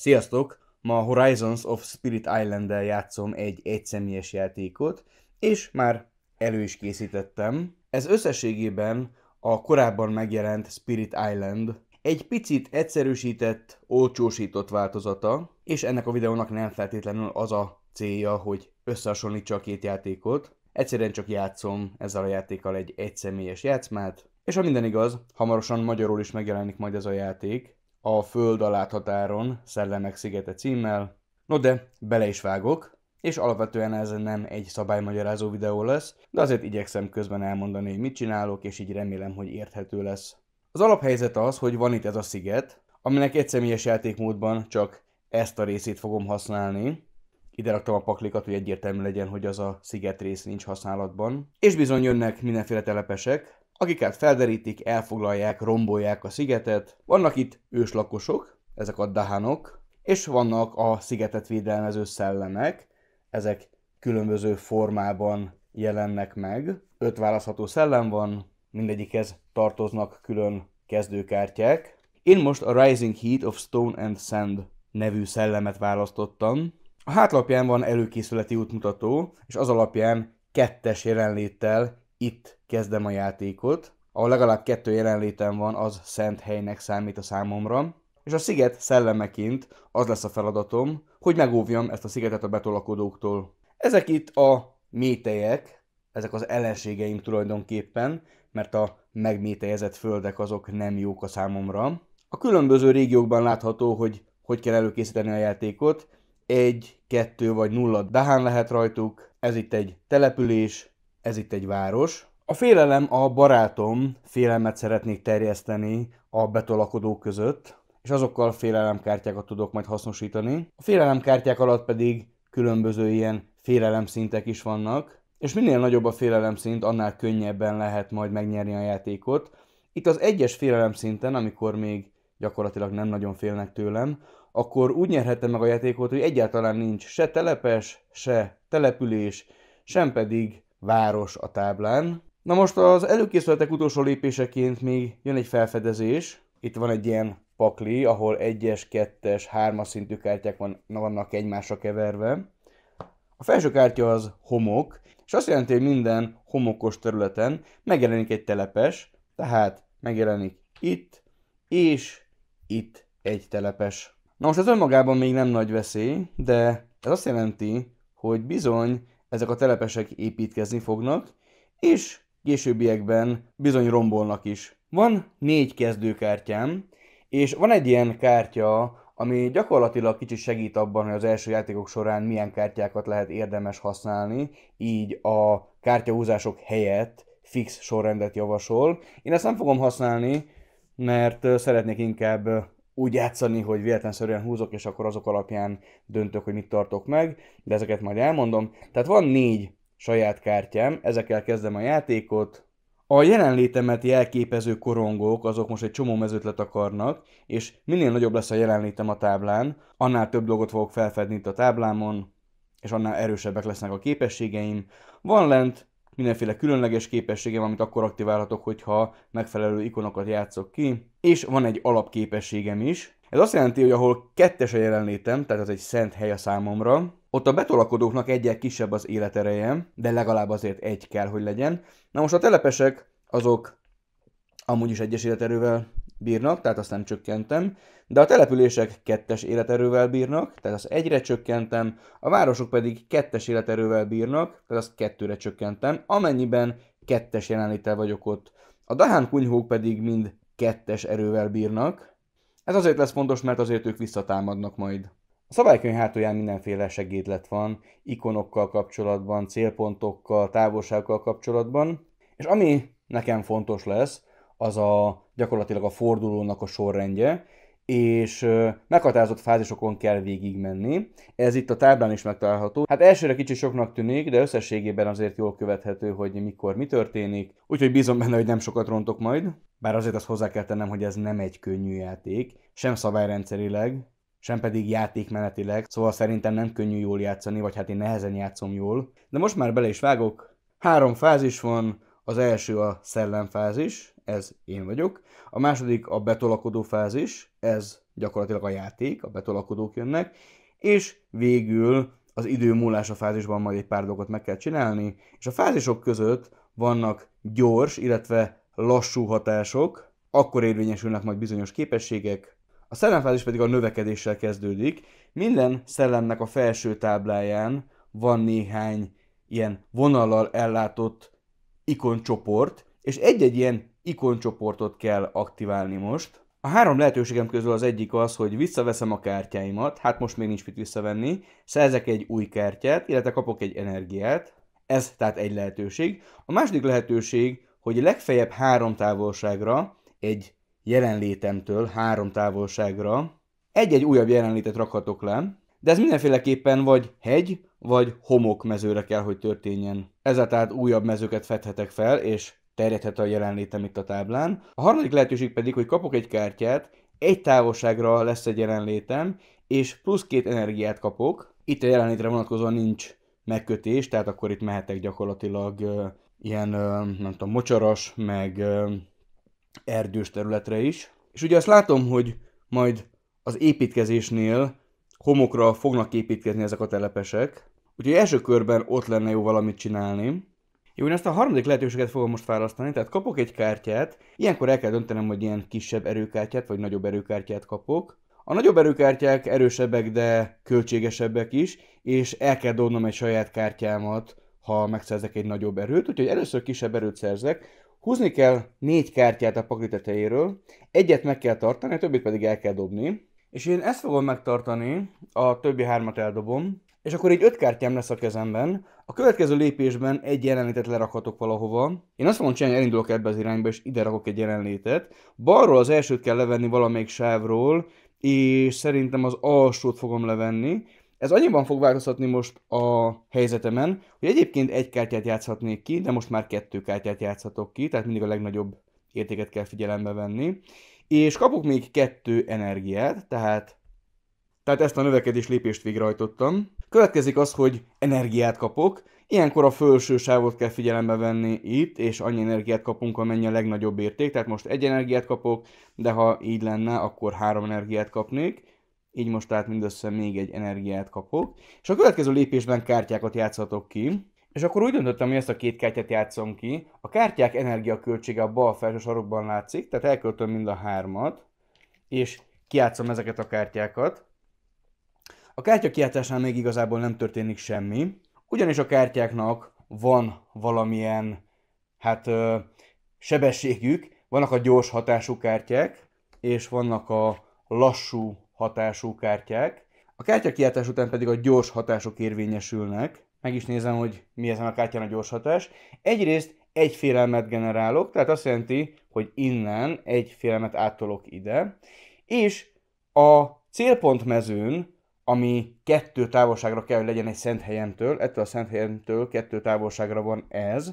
Sziasztok! Ma Horizons of Spirit Island-del játszom egy egyszemélyes játékot, és már elő is készítettem. Ez összességében a korábban megjelent Spirit Island egy picit egyszerűsített, olcsósított változata, és ennek a videónak nem feltétlenül az a célja, hogy összehasonlítsa a két játékot. Egyszerűen csak játszom ezzel a játékkal egy egyszemélyes játszmát, és ha minden igaz, hamarosan magyarul is megjelenik majd ez a játék, a Föld alát határon, Szellemek szigete címmel. No de, bele is vágok, és alapvetően ez nem egy szabálymagyarázó videó lesz, de azért igyekszem közben elmondani, hogy mit csinálok, és így remélem, hogy érthető lesz. Az alaphelyzet az, hogy van itt ez a sziget, aminek egyszemélyes játékmódban csak ezt a részét fogom használni. Ide raktam a paklikat, hogy egyértelmű legyen, hogy az a sziget rész nincs használatban. És bizony jönnek mindenféle telepesek, akiket felderítik, elfoglalják, rombolják a szigetet. Vannak itt őslakosok, ezek a dahánok, és vannak a szigetet védelmező szellemek, ezek különböző formában jelennek meg. Öt választható szellem van, mindegyikhez tartoznak külön kezdőkártyák. Én most a Rising Heat of Stone and Sand nevű szellemet választottam. A hátlapján van előkészületi útmutató, és az alapján kettes jelenléttel itt kezdem a játékot, ahol legalább kettő jelenlétem van, az szent helynek számít a számomra. És a sziget szellemeként az lesz a feladatom, hogy megóvjam ezt a szigetet a betolakodóktól. Ezek itt a métejek, ezek az ellenségeim tulajdonképpen, mert a megmétejezett földek azok nem jók a számomra. A különböző régiókban látható, hogy hogy kell előkészíteni a játékot. Egy, kettő vagy nulla dahán lehet rajtuk. Ez itt egy település, ez itt egy város. A félelem a barátom, félelmet szeretnék terjeszteni a betolakodók között, és azokkal félelemkártyákat tudok majd hasznosítani. A félelemkártyák alatt pedig különböző ilyen félelemszintek is vannak, és minél nagyobb a félelemszint, annál könnyebben lehet majd megnyerni a játékot. Itt az egyes félelemszinten, amikor még gyakorlatilag nem nagyon félnek tőlem, akkor úgy nyerhettem meg a játékot, hogy egyáltalán nincs se telepes, se település, sem pedig város a táblán. Na most az előkészületek utolsó lépéseként még jön egy felfedezés. Itt van egy ilyen pakli, ahol egyes, kettes, hármas szintű kártyák van, vannak egymásra keverve. A felső kártya az homok, és azt jelenti, hogy minden homokos területen megjelenik egy telepes, tehát megjelenik itt, és itt egy telepes. Na most ez önmagában még nem nagy veszély, de ez azt jelenti, hogy bizony ezek a telepesek építkezni fognak, és későbbiekben bizony rombolnak is. Van négy kezdőkártyám, és van egy ilyen kártya, ami gyakorlatilag kicsit segít abban, hogy az első játékok során milyen kártyákat lehet érdemes használni, így a kártyahúzások helyett fix sorrendet javasol. Én ezt nem fogom használni, mert szeretnék inkább úgy játszani, hogy véletlenszerűen húzok, és akkor azok alapján döntök, hogy mit tartok meg, de ezeket majd elmondom. Tehát van négy saját kártyám, ezekkel kezdem a játékot. A jelenlétemet jelképező korongók, azok most egy csomó mezőtlet akarnak, és minél nagyobb lesz a jelenlétem a táblán, annál több dolgot fogok felfedni itt a táblámon, és annál erősebbek lesznek a képességeim. Van lent mindenféle különleges képességem, amit akkor aktiválhatok, hogyha megfelelő ikonokat játszok ki, és van egy alapképességem is. Ez azt jelenti, hogy ahol kettes a jelenlétem, tehát az egy szent hely a számomra, ott a betolakodóknak egyel kisebb az életereje, de legalább azért egy kell, hogy legyen. Na most a telepesek azok amúgy is egyes életerővel bírnak, tehát azt nem csökkentem, de a települések kettes életerővel bírnak, tehát azt egyre csökkentem, a városok pedig kettes életerővel bírnak, tehát azt kettőre csökkentem, amennyiben kettes jelenlétel vagyok ott. A Dahán kunyhók pedig mind kettes erővel bírnak. Ez azért lesz fontos, mert azért ők visszatámadnak majd. A szabálykönyv hátulján mindenféle segédlet van, ikonokkal kapcsolatban, célpontokkal, távolságokkal kapcsolatban, és ami nekem fontos lesz, az a gyakorlatilag a fordulónak a sorrendje, és meghatározott fázisokon kell végigmenni. Ez itt a táblán is megtalálható. Hát elsőre kicsit soknak tűnik, de összességében azért jól követhető, hogy mikor mi történik. Úgyhogy bízom benne, hogy nem sokat rontok majd. Bár azért azt hozzá kell tennem, hogy ez nem egy könnyű játék, sem szabályrendszerileg, sem pedig játékmenetileg, szóval szerintem nem könnyű jól játszani, vagy hát én nehezen játszom jól. De most már bele is vágok. Három fázis van, az első a szellemfázis, ez én vagyok. A második a betolakodó fázis, ez gyakorlatilag a játék, a betolakodók jönnek, és végül az idő múlása fázisban majd egy pár dolgot meg kell csinálni, és a fázisok között vannak gyors, illetve lassú hatások, akkor érvényesülnek majd bizonyos képességek. A szellemfázis pedig a növekedéssel kezdődik. Minden szellemnek a felső tábláján van néhány ilyen vonallal ellátott ikoncsoport, és egy-egy ilyen ikoncsoportot kell aktiválni most. A három lehetőségem közül az egyik az, hogy visszaveszem a kártyáimat, hát most még nincs mit visszavenni, szerzek egy új kártyát, illetve kapok egy energiát, ez tehát egy lehetőség. A második lehetőség, hogy legfeljebb három távolságra, egy jelenlétemtől három távolságra egy-egy újabb jelenlétet rakhatok le, de ez mindenféleképpen vagy hegy, vagy homok mezőre kell, hogy történjen. Ezáltal újabb mezőket fedhetek fel, és terjedhet a jelenlétem itt a táblán. A harmadik lehetőség pedig, hogy kapok egy kártyát, egy távolságra lesz egy jelenlétem, és plusz két energiát kapok. Itt a jelenlétre vonatkozóan nincs megkötés, tehát akkor itt mehetek gyakorlatilag uh, ilyen, uh, nem tudom, mocsaras, meg uh, erdős területre is. És ugye azt látom, hogy majd az építkezésnél homokra fognak építkezni ezek a telepesek, úgyhogy első körben ott lenne jó valamit csinálni. Jó, én ezt a harmadik lehetőséget fogom most választani, tehát kapok egy kártyát, ilyenkor el kell döntenem, hogy ilyen kisebb erőkártyát vagy nagyobb erőkártyát kapok. A nagyobb erőkártyák erősebbek, de költségesebbek is, és el kell dobnom egy saját kártyámat, ha megszerzek egy nagyobb erőt, úgyhogy először kisebb erőt szerzek, húzni kell négy kártyát a pakli tetejéről, egyet meg kell tartani, a többit pedig el kell dobni, és én ezt fogom megtartani, a többi hármat eldobom, és akkor így öt kártyám lesz a kezemben, a következő lépésben egy jelenlétet lerakhatok valahova. Én azt mondom, hogy elindulok ebbe az irányba, és ide rakok egy jelenlétet. Balról az elsőt kell levenni valamelyik sávról, és szerintem az alsót fogom levenni. Ez annyiban fog változtatni most a helyzetemen, hogy egyébként egy kártyát játszhatnék ki, de most már kettő kártyát játszhatok ki, tehát mindig a legnagyobb értéket kell figyelembe venni. És kapok még kettő energiát, tehát, tehát ezt a növekedés lépést végrehajtottam. Következik az, hogy energiát kapok, Ilyenkor a felső sávot kell figyelembe venni itt, és annyi energiát kapunk, amennyi a legnagyobb érték. Tehát most egy energiát kapok, de ha így lenne, akkor három energiát kapnék. Így most tehát mindössze még egy energiát kapok. És a következő lépésben kártyákat játszhatok ki. És akkor úgy döntöttem, hogy ezt a két kártyát játszom ki. A kártyák energiaköltsége a bal felső sarokban látszik, tehát elköltöm mind a hármat, és kiátszom ezeket a kártyákat. A kártya kiátszásnál még igazából nem történik semmi, ugyanis a kártyáknak van valamilyen, hát ö, sebességük, vannak a gyors hatású kártyák, és vannak a lassú hatású kártyák. A kártya kiáltás után pedig a gyors hatások érvényesülnek. Meg is nézem, hogy mi ezen a kártyán a gyors hatás. Egyrészt egy félelmet generálok, tehát azt jelenti, hogy innen egy félelmet áttolok ide, és a célpont mezőn ami kettő távolságra kell, hogy legyen egy szent helyemtől, ettől a szent helyemtől kettő távolságra van ez.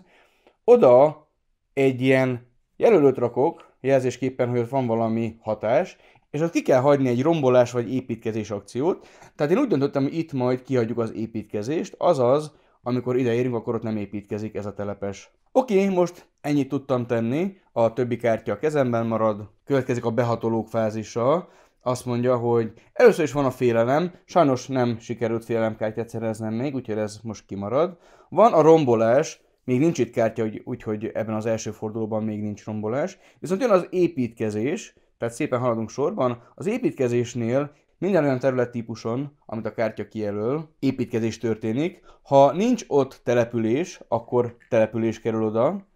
Oda egy ilyen jelölőt rakok, jelzésképpen, hogy ott van valami hatás, és ott ki kell hagyni egy rombolás vagy építkezés akciót. Tehát én úgy döntöttem, hogy itt majd kihagyjuk az építkezést, azaz, amikor ideérünk, akkor ott nem építkezik ez a telepes. Oké, okay, most ennyit tudtam tenni, a többi kártya a kezemben marad, következik a behatolók fázisa, azt mondja, hogy először is van a félelem, sajnos nem sikerült félelemkártyát szereznem még, úgyhogy ez most kimarad. Van a rombolás, még nincs itt kártya, úgyhogy ebben az első fordulóban még nincs rombolás. Viszont jön az építkezés, tehát szépen haladunk sorban. Az építkezésnél minden olyan típuson, amit a kártya kijelöl, építkezés történik. Ha nincs ott település, akkor település kerül oda,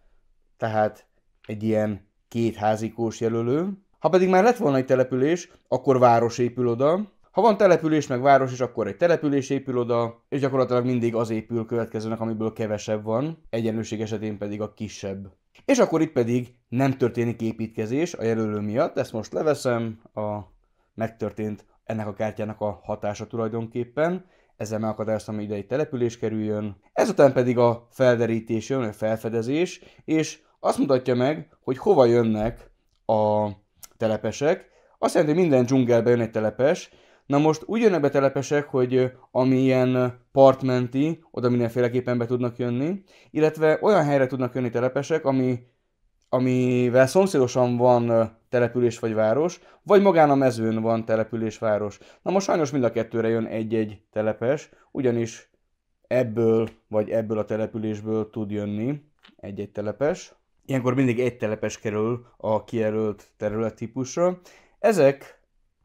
tehát egy ilyen kétházikós jelölő, ha pedig már lett volna egy település, akkor város épül oda, ha van település, meg város is, akkor egy település épül oda, és gyakorlatilag mindig az épül következőnek, amiből kevesebb van, egyenlőség esetén pedig a kisebb. És akkor itt pedig nem történik építkezés a jelölő miatt, ezt most leveszem, a megtörtént ennek a kártyának a hatása tulajdonképpen, ezzel megakadályoztam, hogy idei település kerüljön. Ezután pedig a felderítés jön, a felfedezés, és azt mutatja meg, hogy hova jönnek a telepesek. Azt jelenti, hogy minden dzsungelbe jön egy telepes. Na most úgy jönnek be telepesek, hogy amilyen partmenti, oda mindenféleképpen be tudnak jönni, illetve olyan helyre tudnak jönni telepesek, ami, amivel szomszédosan van település vagy város, vagy magán a mezőn van település, város. Na most sajnos mind a kettőre jön egy-egy telepes, ugyanis ebből vagy ebből a településből tud jönni egy-egy telepes. Ilyenkor mindig egy telepes kerül a kijelölt területtípusra. Ezek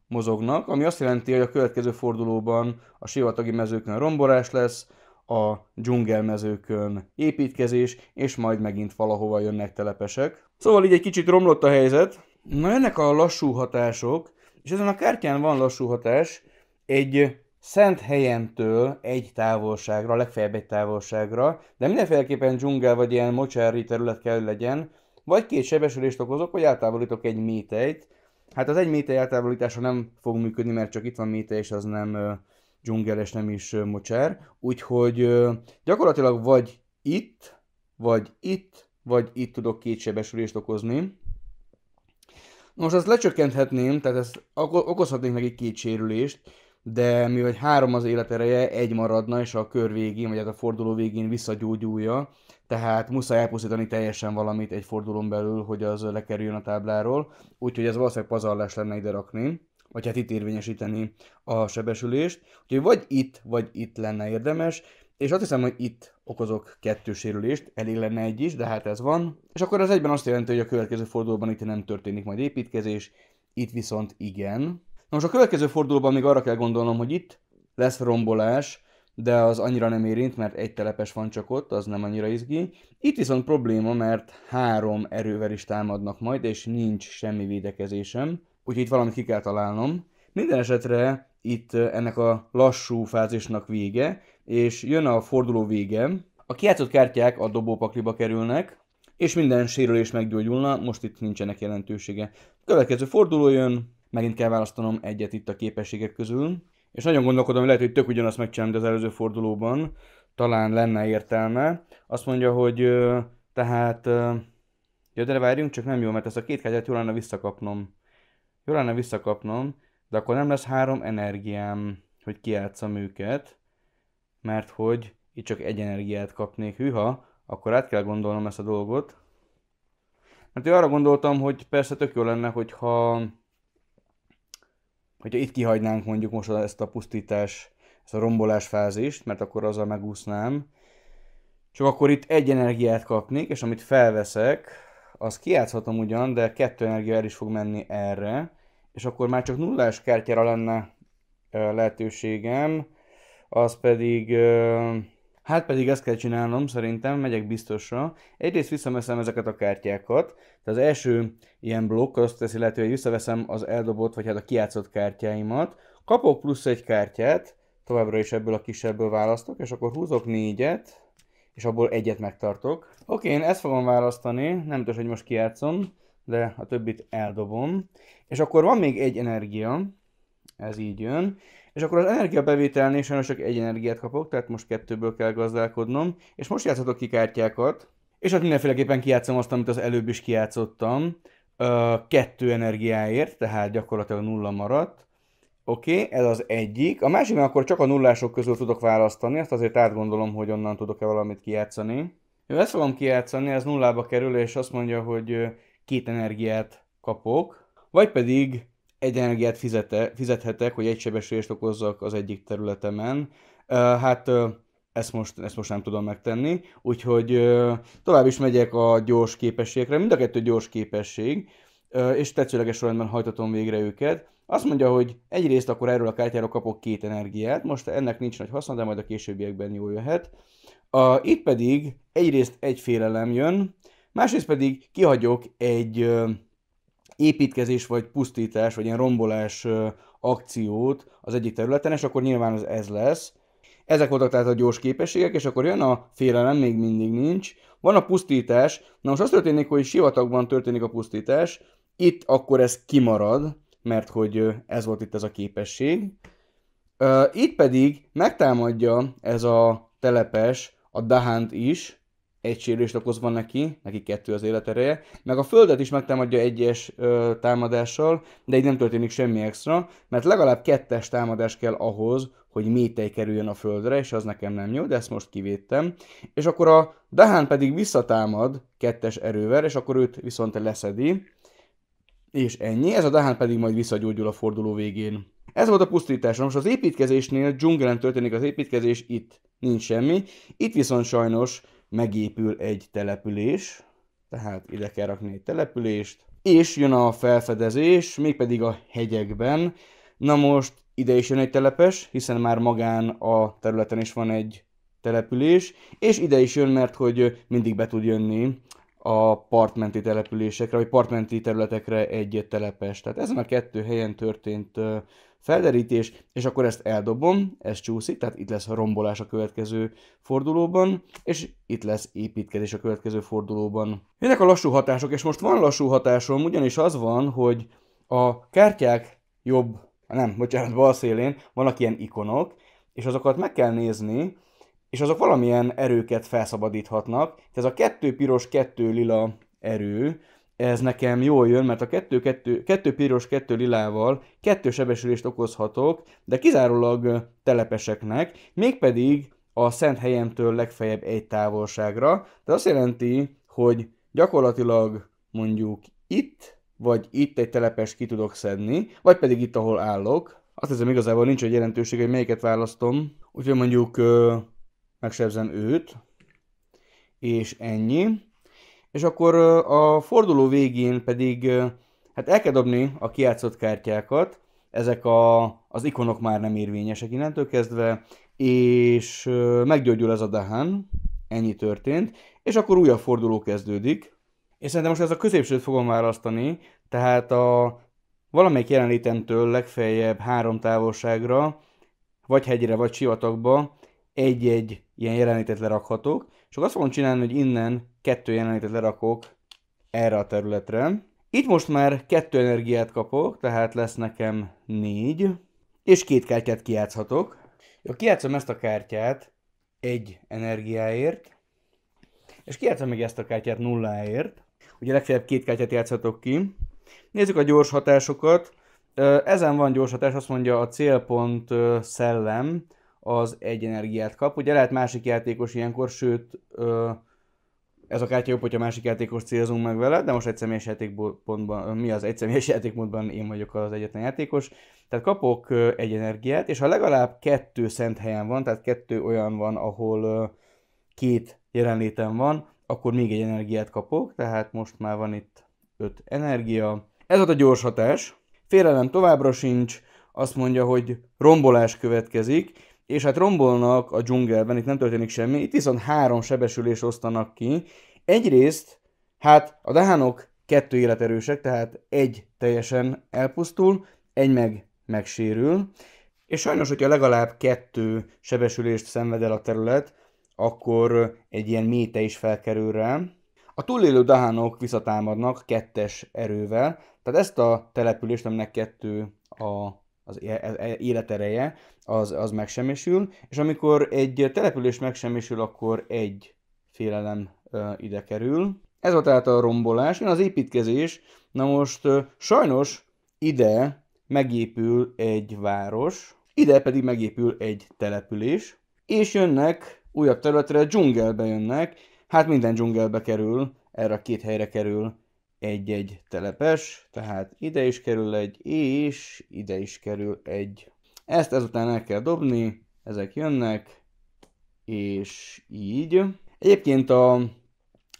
mozognak, ami azt jelenti, hogy a következő fordulóban a sivatagi mezőkön romborás lesz, a dzsungelmezőkön építkezés, és majd megint valahova jönnek telepesek. Szóval így egy kicsit romlott a helyzet. Na ennek a lassú hatások, és ezen a kártyán van lassú hatás, egy szent helyemtől egy távolságra, legfeljebb egy távolságra, de mindenféleképpen dzsungel vagy ilyen mocsári terület kell legyen, vagy két sebesülést okozok, vagy eltávolítok egy métejt. Hát az egy métej eltávolítása nem fog működni, mert csak itt van métej, és az nem dzsungel, és nem is mocsár. Úgyhogy gyakorlatilag vagy itt, vagy itt, vagy itt tudok két sebesülést okozni. Most azt lecsökkenthetném, tehát ezt okozhatnék neki két sérülést, de mivel három az életereje, egy maradna, és a kör végén, vagy hát a forduló végén visszagyógyulja, tehát muszáj elpusztítani teljesen valamit egy fordulón belül, hogy az lekerüljön a tábláról, úgyhogy ez valószínűleg pazarlás lenne ide rakni, vagy hát itt érvényesíteni a sebesülést, úgyhogy vagy itt, vagy itt lenne érdemes, és azt hiszem, hogy itt okozok kettő sérülést, elég lenne egy is, de hát ez van. És akkor az egyben azt jelenti, hogy a következő fordulóban itt nem történik majd építkezés, itt viszont igen. Na most a következő fordulóban még arra kell gondolnom, hogy itt lesz rombolás, de az annyira nem érint, mert egy telepes van csak ott, az nem annyira izgi. Itt viszont probléma, mert három erővel is támadnak majd, és nincs semmi védekezésem, úgyhogy itt valamit ki kell találnom. Minden esetre itt ennek a lassú fázisnak vége, és jön a forduló vége. A kiátszott kártyák a dobópakliba kerülnek, és minden sérülés meggyógyulna, most itt nincsenek jelentősége. Következő forduló jön, megint kell választanom egyet itt a képességek közül. És nagyon gondolkodom, hogy lehet, hogy tök ugyanazt megcsinálom, de az előző fordulóban talán lenne értelme. Azt mondja, hogy ö, tehát... Ö, ja, de várjunk, csak nem jó, mert ezt a két kártyát jól lenne visszakapnom. Jól lenne visszakapnom, de akkor nem lesz három energiám, hogy kiátszam őket, mert hogy itt csak egy energiát kapnék. Hűha, akkor át kell gondolnom ezt a dolgot. Mert én arra gondoltam, hogy persze tök jó lenne, hogyha hogyha itt kihagynánk mondjuk most ezt a pusztítás, ezt a rombolás fázist, mert akkor azzal megúsznám, csak akkor itt egy energiát kapnék, és amit felveszek, az kiátszhatom ugyan, de kettő energia el is fog menni erre, és akkor már csak nullás kártyára lenne lehetőségem, az pedig Hát pedig ezt kell csinálnom, szerintem, megyek biztosra. Egyrészt visszameszem ezeket a kártyákat, tehát az első ilyen blokk azt teszi lehető, hogy visszaveszem az eldobott, vagy hát a kiátszott kártyáimat, kapok plusz egy kártyát, továbbra is ebből a kisebből választok, és akkor húzok négyet, és abból egyet megtartok. Oké, én ezt fogom választani, nem tudom, hogy most kiátszom, de a többit eldobom. És akkor van még egy energia, ez így jön, és akkor az energiabevételnél sajnos csak egy energiát kapok, tehát most kettőből kell gazdálkodnom. És most játszhatok ki kártyákat, és hát mindenféleképpen kijátszom azt, amit az előbb is kijátszottam, kettő energiáért, tehát gyakorlatilag nulla maradt. Oké, okay, ez az egyik. A másik, akkor csak a nullások közül tudok választani, ezt azért átgondolom, hogy onnan tudok-e valamit kijátszani. Jó, ezt fogom kijátszani, ez nullába kerül, és azt mondja, hogy két energiát kapok. Vagy pedig egy energiát fizete, fizethetek, hogy egy sebesülést okozzak az egyik területemen. Hát ezt most, ezt most nem tudom megtenni, úgyhogy tovább is megyek a gyors képességekre, mind a kettő gyors képesség, és tetszőleges sorrendben hajtatom végre őket. Azt mondja, hogy egyrészt akkor erről a kártyáról kapok két energiát, most ennek nincs nagy haszna, de majd a későbbiekben jól jöhet. A, itt pedig egyrészt egy félelem jön, másrészt pedig kihagyok egy építkezés, vagy pusztítás, vagy ilyen rombolás akciót az egyik területen, és akkor nyilván az ez lesz. Ezek voltak tehát a gyors képességek, és akkor jön a félelem, még mindig nincs. Van a pusztítás, na most az történik, hogy sivatagban történik a pusztítás, itt akkor ez kimarad, mert hogy ez volt itt ez a képesség. Itt pedig megtámadja ez a telepes a Dahant is, egy sérülést okoz van neki, neki kettő az életereje, meg a földet is megtámadja egyes ö, támadással, de így nem történik semmi extra, mert legalább kettes támadás kell ahhoz, hogy métej kerüljön a földre, és az nekem nem jó, de ezt most kivédtem. És akkor a Dahán pedig visszatámad kettes erővel, és akkor őt viszont leszedi, és ennyi, ez a Dahán pedig majd visszagyógyul a forduló végén. Ez volt a pusztítás. Most az építkezésnél dzsungelen történik az építkezés, itt nincs semmi. Itt viszont sajnos megépül egy település, tehát ide kell rakni egy települést, és jön a felfedezés, mégpedig a hegyekben. Na most ide is jön egy telepes, hiszen már magán a területen is van egy település, és ide is jön, mert hogy mindig be tud jönni a partmenti településekre, vagy partmenti területekre egy telepes. Tehát ezen a kettő helyen történt felderítés, és akkor ezt eldobom, ez csúszik, tehát itt lesz a rombolás a következő fordulóban, és itt lesz építkezés a következő fordulóban. Jönnek a lassú hatások, és most van lassú hatásom, ugyanis az van, hogy a kártyák jobb, nem, bocsánat, bal szélén vannak ilyen ikonok, és azokat meg kell nézni, és azok valamilyen erőket felszabadíthatnak. Ez a kettő piros, kettő lila erő, ez nekem jól jön, mert a kettő kettő kettő piros, kettő lilával kettő sebesülést okozhatok, de kizárólag telepeseknek, mégpedig a szent helyemtől legfeljebb egy távolságra. De azt jelenti, hogy gyakorlatilag mondjuk itt, vagy itt egy telepes ki tudok szedni, vagy pedig itt, ahol állok. Azt hiszem igazából nincs egy jelentőség, hogy melyiket választom. Úgyhogy mondjuk megsebzem őt, és ennyi és akkor a forduló végén pedig hát el kell dobni a kiátszott kártyákat, ezek a, az ikonok már nem érvényesek innentől kezdve, és meggyógyul ez a Dahan, ennyi történt, és akkor újabb forduló kezdődik, és szerintem most ez a középsőt fogom választani, tehát a valamelyik jelenlétemtől legfeljebb három távolságra, vagy hegyre, vagy sivatagba egy-egy ilyen jelenlétet lerakhatok, és akkor azt fogom csinálni, hogy innen kettő jelenetet lerakok erre a területre. Itt most már kettő energiát kapok, tehát lesz nekem négy, és két kártyát kiátszhatok. Jó, kiátszom ezt a kártyát egy energiáért, és kiátszom még ezt a kártyát nulláért. Ugye legfeljebb két kártyát játszhatok ki. Nézzük a gyors hatásokat. Ezen van gyors hatás, azt mondja a célpont szellem, az egy energiát kap. Ugye lehet másik játékos ilyenkor, sőt ez a kártya jobb, hogyha másik játékos célzunk meg vele, de most egy személyes játékpontban, mi az egy személyes játékpontban én vagyok az egyetlen játékos. Tehát kapok egy energiát, és ha legalább kettő szent helyen van, tehát kettő olyan van, ahol két jelenlétem van, akkor még egy energiát kapok, tehát most már van itt öt energia. Ez volt a gyors hatás. Félelem továbbra sincs, azt mondja, hogy rombolás következik, és hát rombolnak a dzsungelben, itt nem történik semmi, itt viszont három sebesülés osztanak ki. Egyrészt, hát a dehánok kettő életerősek, tehát egy teljesen elpusztul, egy meg megsérül, és sajnos, hogyha legalább kettő sebesülést szenved el a terület, akkor egy ilyen méte is felkerül rá. A túlélő dahánok visszatámadnak kettes erővel, tehát ezt a települést, aminek kettő a az e, e, életereje, az, az megsemmisül, és amikor egy település megsemmisül, akkor egy félelem ide kerül. Ez volt tehát a rombolás, az építkezés. Na most sajnos ide megépül egy város, ide pedig megépül egy település, és jönnek újabb területre, dzsungelbe jönnek, hát minden dzsungelbe kerül, erre a két helyre kerül egy-egy telepes, tehát ide is kerül egy, és ide is kerül egy. Ezt ezután el kell dobni, ezek jönnek, és így. Egyébként a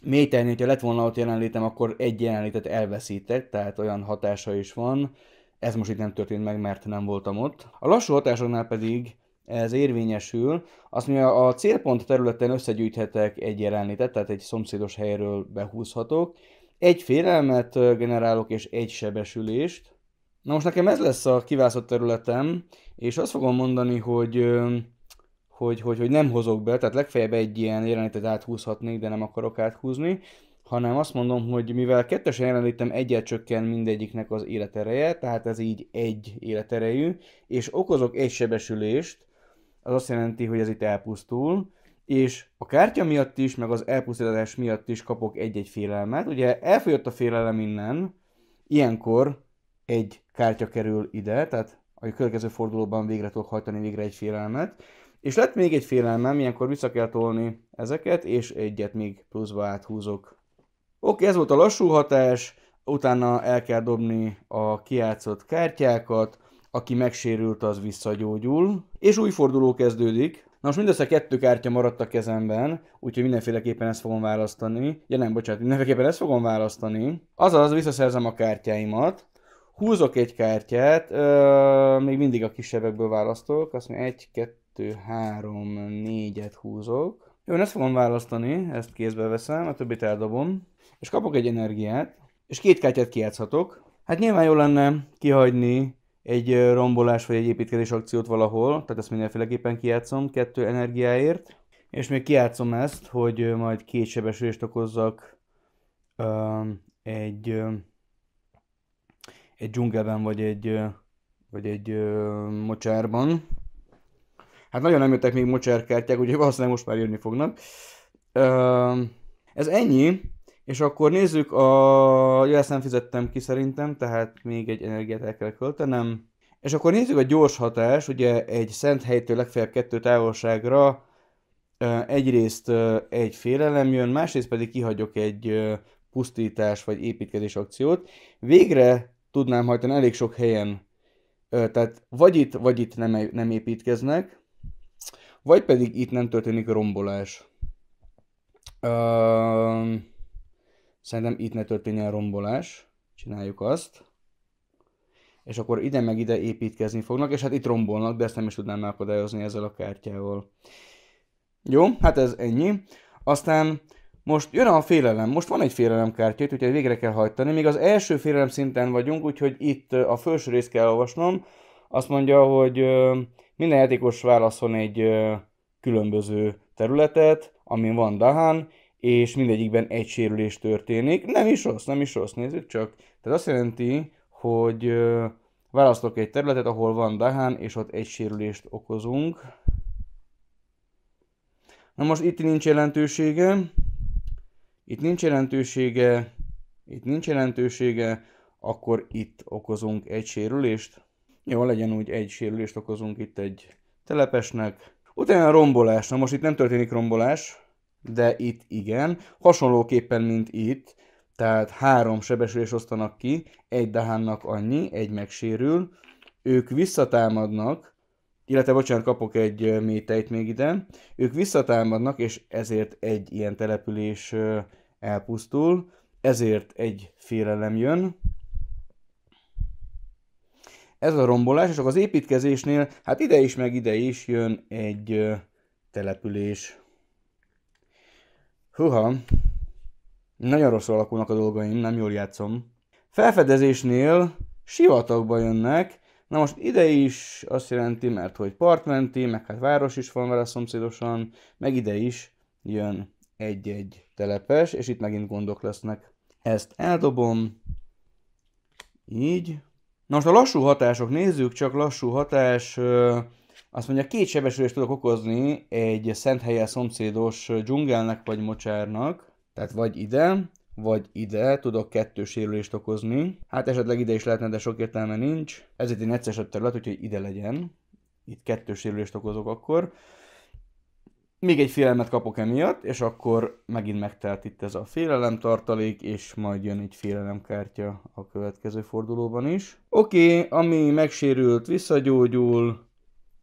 méternél, hogyha lett volna ott jelenlétem, akkor egy jelenlétet elveszítek, tehát olyan hatása is van. Ez most itt nem történt meg, mert nem voltam ott. A lassú hatásoknál pedig ez érvényesül. Azt mondja, a célpont területen összegyűjthetek egy jelenlétet, tehát egy szomszédos helyről behúzhatok, egy félelmet generálok és egy sebesülést. Na most nekem ez lesz a kiválasztott területem, és azt fogom mondani, hogy hogy, hogy, hogy nem hozok be, tehát legfeljebb egy ilyen jelenetet áthúzhatnék, de nem akarok áthúzni, hanem azt mondom, hogy mivel kettesen jelenlétem egyet csökken mindegyiknek az életereje, tehát ez így egy életerejű, és okozok egy sebesülést, az azt jelenti, hogy ez itt elpusztul, és a kártya miatt is, meg az elpusztítás miatt is kapok egy-egy félelmet. Ugye elfogyott a félelem innen, ilyenkor egy kártya kerül ide, tehát a következő fordulóban végre tudok hajtani végre egy félelmet. És lett még egy félelmem, ilyenkor vissza kell tolni ezeket, és egyet még pluszba áthúzok. Oké, ez volt a lassú hatás, utána el kell dobni a kiátszott kártyákat, aki megsérült, az visszagyógyul, és új forduló kezdődik, Na most mindössze kettő kártya maradt a kezemben, úgyhogy mindenféleképpen ezt fogom választani. Ja nem, bocsánat, mindenféleképpen ezt fogom választani. Azaz visszaszerzem a kártyáimat. Húzok egy kártyát, euh, még mindig a kisebbekből választok, azt mondja egy, kettő, három, négyet húzok. Jó, én ezt fogom választani, ezt kézbe veszem, a többit eldobom, és kapok egy energiát, és két kártyát kiátszhatok. Hát nyilván jó lenne kihagyni egy rombolás vagy egy építkezés akciót valahol, tehát ezt mindenféleképpen kiátszom kettő energiáért, és még kiátszom ezt, hogy majd két sebesülést okozzak um, egy, um, egy dzsungelben, vagy egy, vagy egy mocsárban. Hát nagyon nem jöttek még mocsárkártyák, úgyhogy valószínűleg most már jönni fognak. Um, ez ennyi, és akkor nézzük, a... ja, ezt nem fizettem ki szerintem, tehát még egy energiát el kell költenem. És akkor nézzük a gyors hatás, ugye egy szent helytől legfeljebb kettő távolságra egyrészt egy félelem jön, másrészt pedig kihagyok egy pusztítás vagy építkezés akciót. Végre tudnám hajtani elég sok helyen, tehát vagy itt, vagy itt nem, e- nem építkeznek, vagy pedig itt nem történik rombolás. Szerintem itt ne történjen rombolás. Csináljuk azt. És akkor ide meg ide építkezni fognak, és hát itt rombolnak, de ezt nem is tudnám megakadályozni ezzel a kártyával. Jó, hát ez ennyi. Aztán most jön a félelem, most van egy félelem kártyát, úgyhogy végre kell hajtani. Még az első félelem szinten vagyunk, úgyhogy itt a felső részt kell olvasnom. Azt mondja, hogy minden játékos válaszol egy különböző területet, amin van Dahan, és mindegyikben egy sérülés történik. Nem is rossz, nem is rossz, nézzük csak. Tehát azt jelenti, hogy választok egy területet, ahol van Dahán, és ott egy sérülést okozunk. Na most itt nincs jelentősége, itt nincs jelentősége, itt nincs jelentősége, akkor itt okozunk egy sérülést. Jó, legyen úgy egy sérülést okozunk itt egy telepesnek. Utána a rombolás. Na most itt nem történik rombolás, de itt igen. Hasonlóképpen, mint itt, tehát három sebesülés osztanak ki, egy Dahánnak annyi, egy megsérül, ők visszatámadnak, illetve bocsánat, kapok egy métejt még ide, ők visszatámadnak, és ezért egy ilyen település elpusztul, ezért egy félelem jön. Ez a rombolás, és akkor az építkezésnél, hát ide is, meg ide is jön egy település. Húha, nagyon rosszul alakulnak a dolgaim, nem jól játszom. Felfedezésnél sivatagba jönnek, na most ide is azt jelenti, mert hogy partmenti, meg hát város is van vele szomszédosan, meg ide is jön egy-egy telepes, és itt megint gondok lesznek. Ezt eldobom, így. Na most a lassú hatások, nézzük csak lassú hatás, azt mondja, két sebesülést tudok okozni egy szent helyen szomszédos dzsungelnek vagy mocsárnak. Tehát vagy ide, vagy ide tudok kettő sérülést okozni. Hát esetleg ide is lehetne, de sok értelme nincs. Ez egy egyszerűsebb terület, úgyhogy ide legyen. Itt kettő sérülést okozok akkor. Még egy félelmet kapok emiatt, és akkor megint megtelt itt ez a félelem tartalék, és majd jön egy félelemkártya a következő fordulóban is. Oké, okay, ami megsérült, visszagyógyul,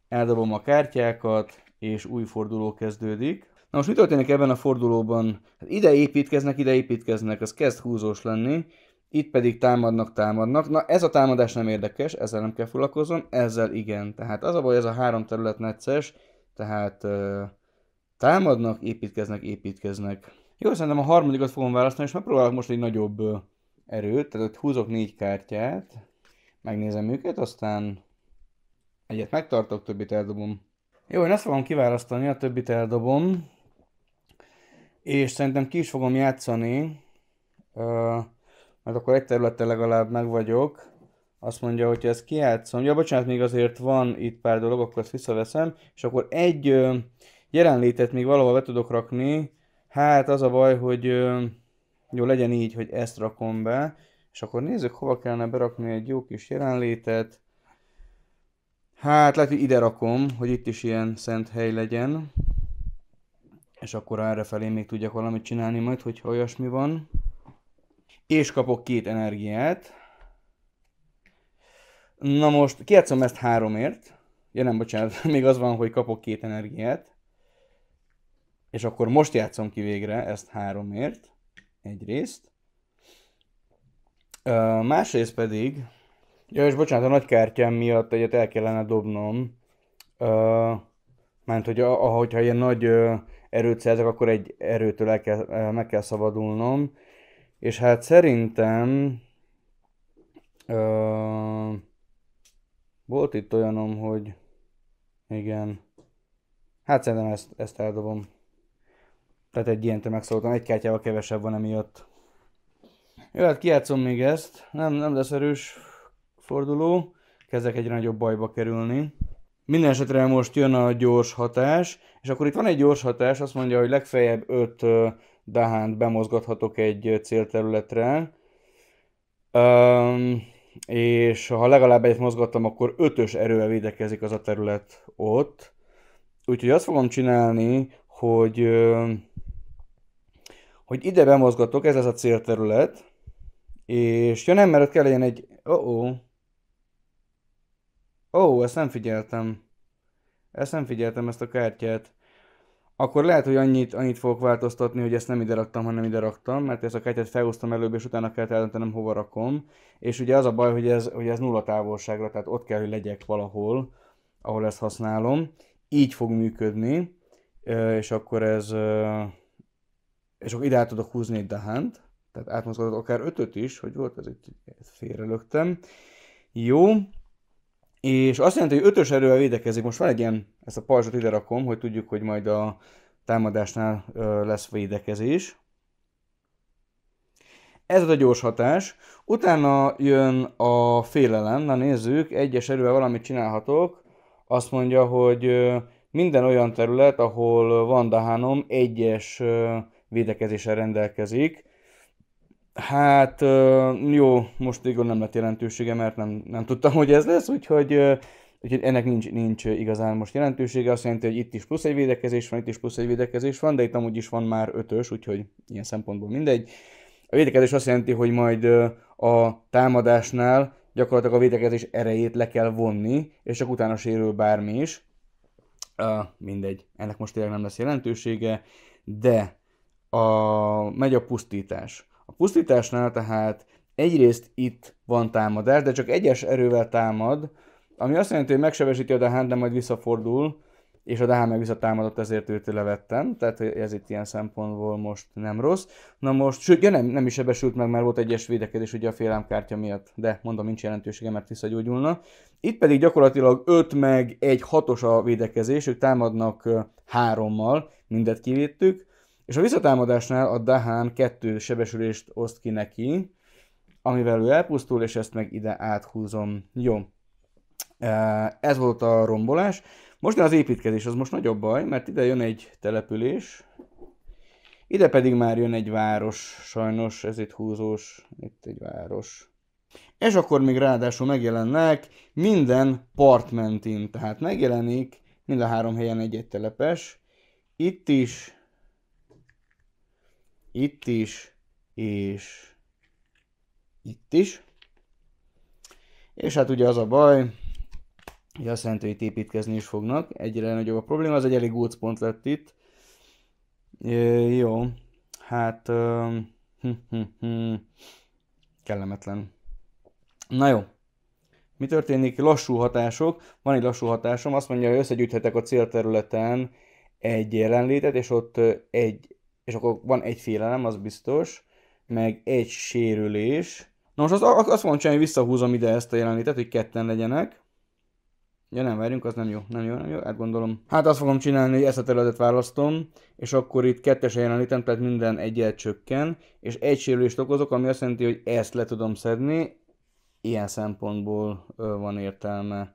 eldobom a kártyákat, és új forduló kezdődik. Na most mi történik ebben a fordulóban? Hát ide építkeznek, ide építkeznek, az kezd húzós lenni, itt pedig támadnak, támadnak. Na ez a támadás nem érdekes, ezzel nem kell foglalkoznom, ezzel igen. Tehát az a baj, ez a három terület necces, tehát támadnak, építkeznek, építkeznek. Jó, szerintem a harmadikat fogom választani, és megpróbálok most egy nagyobb erőt, tehát ott húzok négy kártyát, megnézem őket, aztán Egyet megtartok, többit eldobom. Jó, én ezt fogom kiválasztani, a többit eldobom. És szerintem ki is fogom játszani, mert akkor egy területen legalább meg vagyok. Azt mondja, hogy ezt kiátszom. Ja, bocsánat, még azért van itt pár dolog, akkor ezt visszaveszem. És akkor egy jelenlétet még valahol be tudok rakni. Hát az a baj, hogy jó, legyen így, hogy ezt rakom be. És akkor nézzük, hova kellene berakni egy jó kis jelenlétet. Hát lehet, hogy ide rakom, hogy itt is ilyen szent hely legyen. És akkor erre felé még tudjak valamit csinálni majd, hogyha olyasmi van. És kapok két energiát. Na most kiátszom ezt háromért. Ja nem, bocsánat, még az van, hogy kapok két energiát. És akkor most játszom ki végre ezt háromért. Egyrészt. másrészt pedig Ja, és bocsánat, a nagy kártyám miatt egyet el kellene dobnom. mert hogy ahogyha ilyen nagy erőt szerzek, akkor egy erőtől el kell, meg kell szabadulnom. És hát szerintem... Ö, volt itt olyanom, hogy... Igen. Hát szerintem ezt, ezt eldobom. Tehát egy ilyen megszóltam, egy kártyával kevesebb van emiatt. Jó, hát kijátszom még ezt. Nem, nem lesz erős forduló, kezdek egyre nagyobb bajba kerülni. Minden esetre most jön a gyors hatás, és akkor itt van egy gyors hatás, azt mondja, hogy legfeljebb 5 dahánt bemozgathatok egy célterületre, um, és ha legalább egyet mozgattam, akkor ötös erővel védekezik az a terület ott. Úgyhogy azt fogom csinálni, hogy, hogy ide bemozgatok, ez az a célterület, és ja nem, mert ott kell legyen egy... Oh -oh. Ó, oh, ezt nem figyeltem. Ezt nem figyeltem, ezt a kártyát. Akkor lehet, hogy annyit, annyit fogok változtatni, hogy ezt nem ide raktam, hanem ide raktam, mert ezt a kártyát felhoztam előbb, és utána kellett eldöntenem, hova rakom. És ugye az a baj, hogy ez, hogy ez nulla távolságra, tehát ott kell, hogy legyek valahol, ahol ezt használom. Így fog működni, és akkor ez... És akkor ide át tudok húzni egy dahant, tehát átmozgatod akár ötöt is, hogy volt ez itt, félrelögtem. Jó, és azt jelenti, hogy ötös erővel védekezik. Most van egy ilyen, ezt a pajzsot ide rakom, hogy tudjuk, hogy majd a támadásnál lesz védekezés. Ez az a gyors hatás. Utána jön a félelem. Na nézzük, egyes erővel valamit csinálhatok. Azt mondja, hogy minden olyan terület, ahol van dahánom, egyes védekezéssel rendelkezik, Hát jó, most igazán nem lett jelentősége, mert nem, nem tudtam, hogy ez lesz, úgyhogy, úgyhogy ennek nincs, nincs igazán most jelentősége. Azt jelenti, hogy itt is plusz egy védekezés van, itt is plusz egy védekezés van, de itt amúgy is van már ötös, úgyhogy ilyen szempontból mindegy. A védekezés azt jelenti, hogy majd a támadásnál gyakorlatilag a védekezés erejét le kell vonni, és csak utána sérül bármi is. mindegy, ennek most tényleg nem lesz jelentősége, de a, megy a pusztítás. A pusztításnál tehát egyrészt itt van támadás, de csak egyes erővel támad, ami azt jelenti, hogy megsebesíti a Dahán, de majd visszafordul, és a Dahán meg visszatámadott, ezért őt levettem, tehát ez itt ilyen szempontból most nem rossz. Na most, sőt, ja nem, nem is sebesült meg, mert volt egyes védekedés ugye a félámkártya miatt, de mondom, nincs jelentősége, mert visszagyógyulna. Itt pedig gyakorlatilag 5 meg 1 6-os a védekezés, ők támadnak hárommal, mindet kivittük, és a visszatámadásnál a Dahán kettő sebesülést oszt ki neki, amivel ő elpusztul, és ezt meg ide áthúzom. Jó. Ez volt a rombolás. Most az építkezés az most nagyobb baj, mert ide jön egy település, ide pedig már jön egy város, sajnos ez itt húzós, itt egy város. És akkor még ráadásul megjelennek minden partmentin, tehát megjelenik mind a három helyen egy-egy telepes, itt is, itt is, és itt is. És hát ugye az a baj, hogy azt jelenti, hogy itt építkezni is fognak. Egyre nagyobb a probléma, az egy elég pont lett itt. E, jó, hát... Um, kellemetlen. Na jó. Mi történik? Lassú hatások. Van egy lassú hatásom. Azt mondja, hogy összegyűjthetek a célterületen egy jelenlétet, és ott egy és akkor van egy félelem, az biztos, meg egy sérülés. Na most azt, azt mondom, hogy visszahúzom ide ezt a jelenlétet, hogy ketten legyenek. Ja nem, várjunk, az nem jó, nem jó, nem jó, hát gondolom. Hát azt fogom csinálni, hogy ezt a területet választom, és akkor itt kettesen jelenítem, tehát minden egyet csökken, és egy sérülést okozok, ami azt jelenti, hogy ezt le tudom szedni, ilyen szempontból ö, van értelme.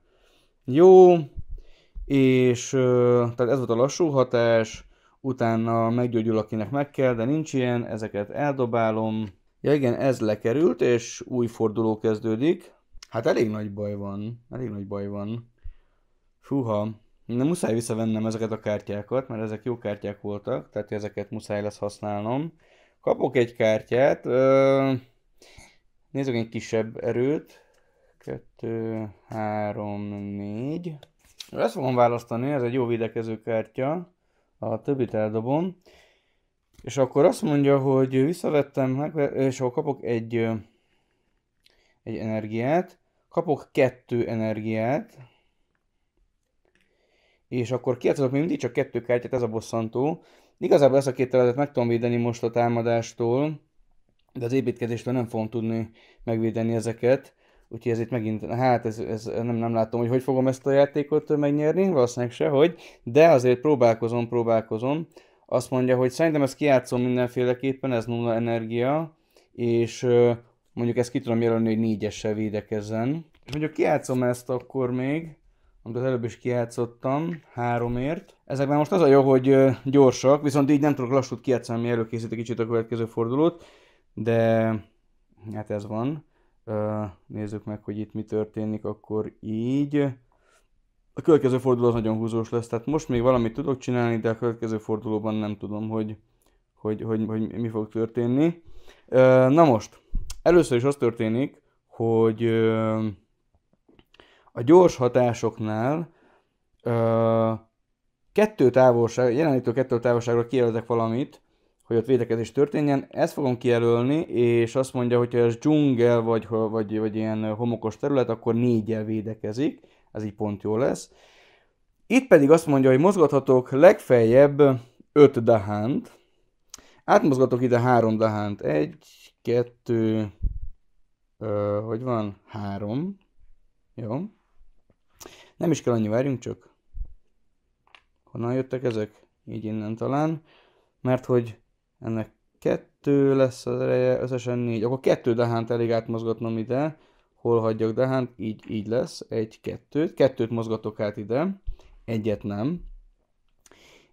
Jó, és ö, tehát ez volt a lassú hatás, utána meggyógyul, akinek meg kell, de nincs ilyen, ezeket eldobálom. Ja igen, ez lekerült, és új forduló kezdődik. Hát elég nagy baj van, elég nagy baj van. Fúha, nem muszáj visszavennem ezeket a kártyákat, mert ezek jó kártyák voltak, tehát ezeket muszáj lesz használnom. Kapok egy kártyát, nézzük egy kisebb erőt. 2, 3, 4. Ezt fogom választani, ez egy jó videkező kártya a többit eldobom. És akkor azt mondja, hogy visszavettem, hát, és akkor kapok egy, egy energiát, kapok kettő energiát, és akkor kiátszok még mindig csak kettő kártyát, ez a bosszantó. Igazából ezt a két területet meg tudom védeni most a támadástól, de az építkezéstől nem fogom tudni megvédeni ezeket. Úgyhogy ez itt megint, hát ez, ez nem, nem látom, hogy hogy fogom ezt a játékot megnyerni, valószínűleg se, hogy, de azért próbálkozom, próbálkozom. Azt mondja, hogy szerintem ezt kiátszom mindenféleképpen, ez nulla energia, és mondjuk ezt ki tudom jelölni, hogy négyessel védekezzen. És mondjuk kiátszom ezt akkor még, amit az előbb is kiátszottam, háromért. Ezekben most az a jó, hogy gyorsak, viszont így nem tudok lassút kiátszani, ami előkészít egy kicsit a következő fordulót, de hát ez van. Nézzük meg, hogy itt mi történik, akkor így. A következő forduló az nagyon húzós lesz, tehát most még valamit tudok csinálni, de a következő fordulóban nem tudom, hogy, hogy, hogy, hogy mi fog történni. Na most, először is az történik, hogy a gyors hatásoknál kettő távolság, jelenítő kettő távolságra kijelentek valamit, hogy ott védekezés történjen. Ezt fogom kijelölni, és azt mondja, hogy ha ez dzsungel vagy, vagy, vagy ilyen homokos terület, akkor négyel védekezik, ez így pont jó lesz. Itt pedig azt mondja, hogy mozgathatok legfeljebb 5 dahánt. Átmozgatok ide 3 dahánt. 1, 2, hogy van? 3. Jó. Nem is kell annyi várjunk, csak honnan jöttek ezek? Így innen talán. Mert hogy ennek kettő lesz az ereje, összesen négy. Akkor kettő dehánt elég átmozgatnom ide. Hol hagyjak dehánt? Így, így lesz. Egy, kettőt. Kettőt mozgatok át ide. Egyet nem.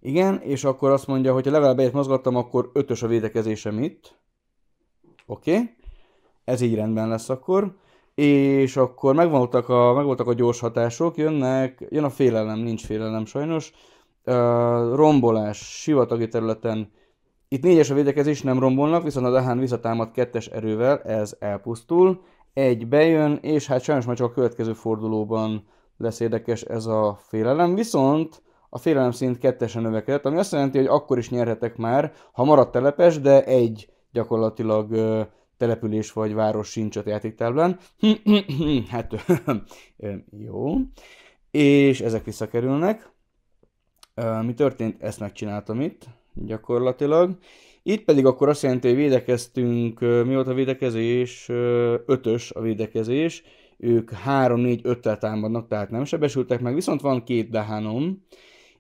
Igen, és akkor azt mondja, hogy ha legalább egyet mozgattam, akkor ötös a védekezésem itt. Oké. Okay. Ez így rendben lesz akkor. És akkor megvoltak a, megvoltak a gyors hatások, jönnek, jön a félelem, nincs félelem sajnos. Uh, rombolás, sivatagi területen itt négyes a védekezés, nem rombolnak, viszont a Dahán visszatámad kettes erővel, ez elpusztul. Egy bejön, és hát sajnos már csak a következő fordulóban lesz érdekes ez a félelem, viszont a félelem szint kettesen növekedett, ami azt jelenti, hogy akkor is nyerhetek már, ha maradt telepes, de egy gyakorlatilag ö, település vagy város sincs a játéktáblán. hát jó. És ezek visszakerülnek. Ö, mi történt? Ezt megcsináltam itt gyakorlatilag. Itt pedig akkor azt jelenti, hogy védekeztünk, mi volt a védekezés? Ötös a védekezés. Ők 3-4-5-tel támadnak, tehát nem sebesültek meg, viszont van két dehánom,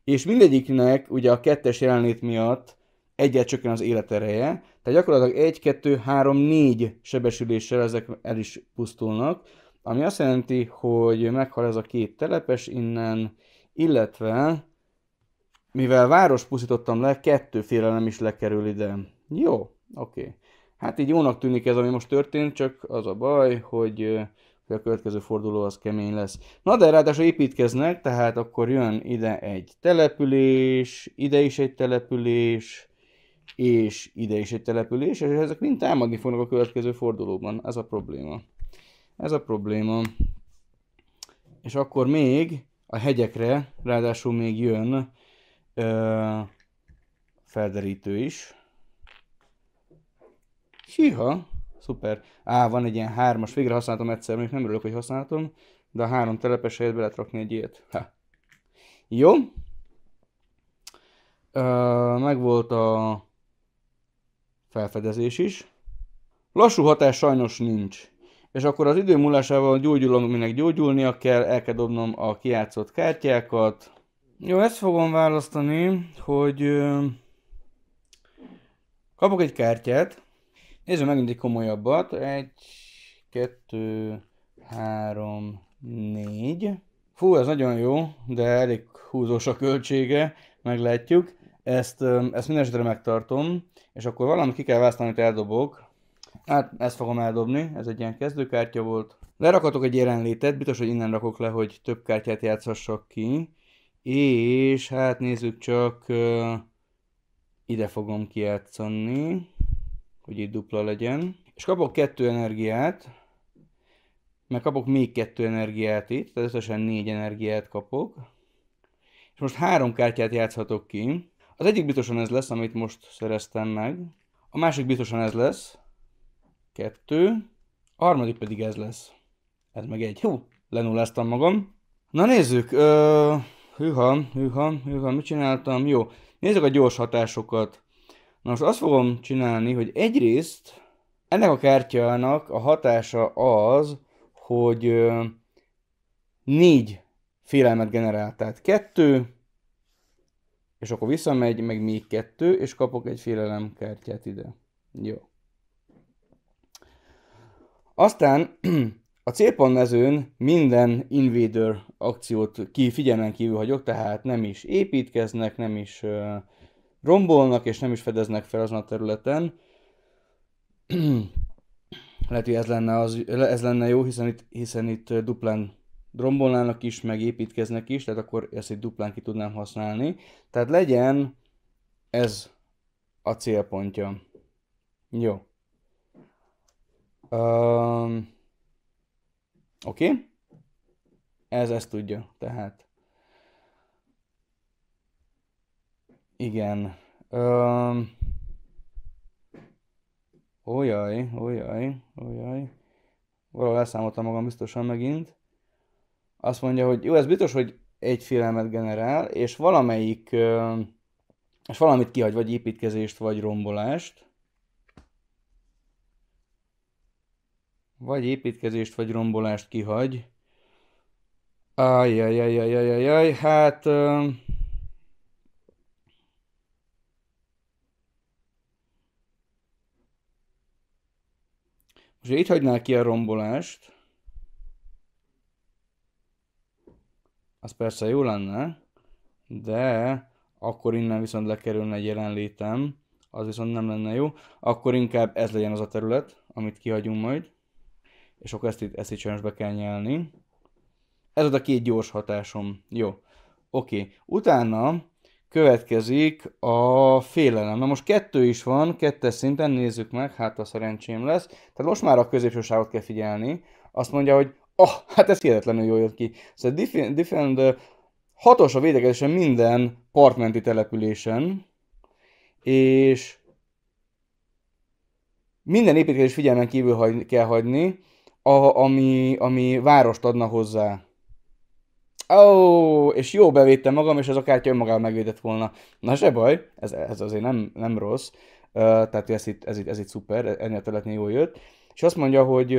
és mindegyiknek ugye a kettes jelenlét miatt egyet csökken az életereje, tehát gyakorlatilag 1, 2, 3, 4 sebesüléssel ezek el is pusztulnak, ami azt jelenti, hogy meghal ez a két telepes innen, illetve mivel város pusztítottam le, kettő félelem is lekerül ide. Jó, oké. Okay. Hát így jónak tűnik ez, ami most történt, csak az a baj, hogy, hogy a következő forduló az kemény lesz. Na de ráadásul építkeznek, tehát akkor jön ide egy település, ide is egy település, és ide is egy település, és ezek mind támadni fognak a következő fordulóban. Ez a probléma. Ez a probléma. És akkor még a hegyekre, ráadásul még jön ö, felderítő is. Hiha, szuper. Á, van egy ilyen hármas, végre használtam egyszer, még nem örülök, hogy használtam, de a három telepes helyet be lehet rakni egy ilyet. Ha. Jó. Ö, volt a felfedezés is. Lassú hatás sajnos nincs. És akkor az idő múlásával gyógyulom, aminek gyógyulnia kell, el kell dobnom a kiátszott kártyákat, jó, ezt fogom választani, hogy ö, kapok egy kártyát. Nézzük megint egy komolyabbat. Egy, kettő, három, négy. Fú, ez nagyon jó, de elég húzós a költsége, meglátjuk. Ezt, ezt minden esetre megtartom, és akkor valamit ki kell választani, amit eldobok. Hát, ezt fogom eldobni, ez egy ilyen kezdőkártya volt. Lerakatok egy jelenlétet, biztos, hogy innen rakok le, hogy több kártyát játszhassak ki. És hát nézzük csak, ide fogom kijátszani, hogy itt dupla legyen. És kapok kettő energiát, meg kapok még kettő energiát itt, tehát összesen négy energiát kapok. És most három kártyát játszhatok ki. Az egyik biztosan ez lesz, amit most szereztem meg. A másik biztosan ez lesz. Kettő. A harmadik pedig ez lesz. Ez meg egy. Hú, lenulláztam magam. Na nézzük. Ö hűha, hűha, hűha, mit csináltam? Jó, nézzük a gyors hatásokat. Na most azt fogom csinálni, hogy egyrészt ennek a kártyának a hatása az, hogy négy félelmet generál. Tehát kettő, és akkor visszamegy, meg még kettő, és kapok egy félelem kártyát ide. Jó. Aztán A célpont mezőn minden Invader akciót ki figyelmen kívül hagyok, tehát nem is építkeznek, nem is uh, rombolnak és nem is fedeznek fel azon a területen. Lehet, hogy ez lenne, az, ez lenne jó, hiszen itt, hiszen itt duplán rombolnának is, meg építkeznek is, tehát akkor ezt itt duplán ki tudnám használni. Tehát legyen ez a célpontja. Jó. Um, Oké? Okay? Ez ezt tudja, tehát. Igen. Um, Ójaj, ójaj, ójaj. Valahol elszámoltam magam biztosan megint. Azt mondja, hogy jó, ez biztos, hogy egy félelmet generál, és valamelyik, és valamit kihagy, vagy építkezést, vagy rombolást. Vagy építkezést, vagy rombolást kihagy. Ajjajajajajajaj, hát... Uh... Most így hagynál ki a rombolást, az persze jó lenne, de akkor innen viszont lekerülne egy jelenlétem, az viszont nem lenne jó, akkor inkább ez legyen az a terület, amit kihagyunk majd és akkor ezt, ezt így sajnos be kell nyelni. Ez ad a két gyors hatásom. Jó. Oké. Okay. Utána következik a félelem. Na most kettő is van, kettes szinten, nézzük meg, hát a szerencsém lesz. Tehát most már a középsőságot kell figyelni. Azt mondja, hogy ah, hát ez hihetetlenül jól jött ki. Szóval Defend, defend hatos a védekezésen minden partmenti településen, és minden építkezés figyelmen kívül hagy, kell hagyni, a, ami, ami várost adna hozzá. Ó, oh, és jó bevétem magam, és ez a kártya önmagában megvédett volna. Na se baj, ez, ez azért nem, nem rossz. Uh, tehát ez itt, ez itt, ez itt szuper, ennél a területnél jól jött. És azt mondja, hogy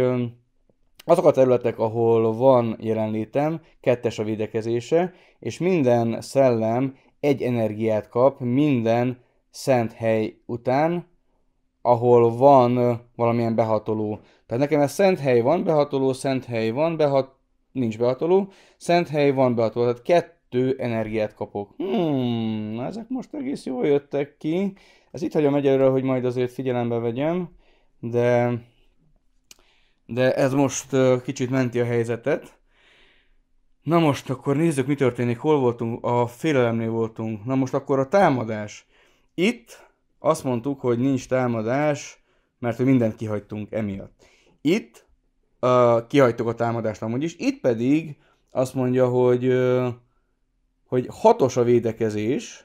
azok a területek, ahol van jelenlétem, kettes a védekezése, és minden szellem egy energiát kap minden szent hely után, ahol van valamilyen behatoló. Tehát nekem ez szent hely van, behatoló, szent hely van, behat, nincs behatoló, szent hely van behatoló, tehát kettő energiát kapok. Hmm, na ezek most egész jól jöttek ki. Ez itt hagyom egyelőre, hogy majd azért figyelembe vegyem, de, de ez most kicsit menti a helyzetet. Na most akkor nézzük, mi történik, hol voltunk, a félelemnél voltunk. Na most akkor a támadás. Itt azt mondtuk, hogy nincs támadás, mert hogy mindent kihagytunk emiatt. Itt uh, kihajtok a támadást amúgy is. Itt pedig azt mondja, hogy, uh, hogy hatos a védekezés,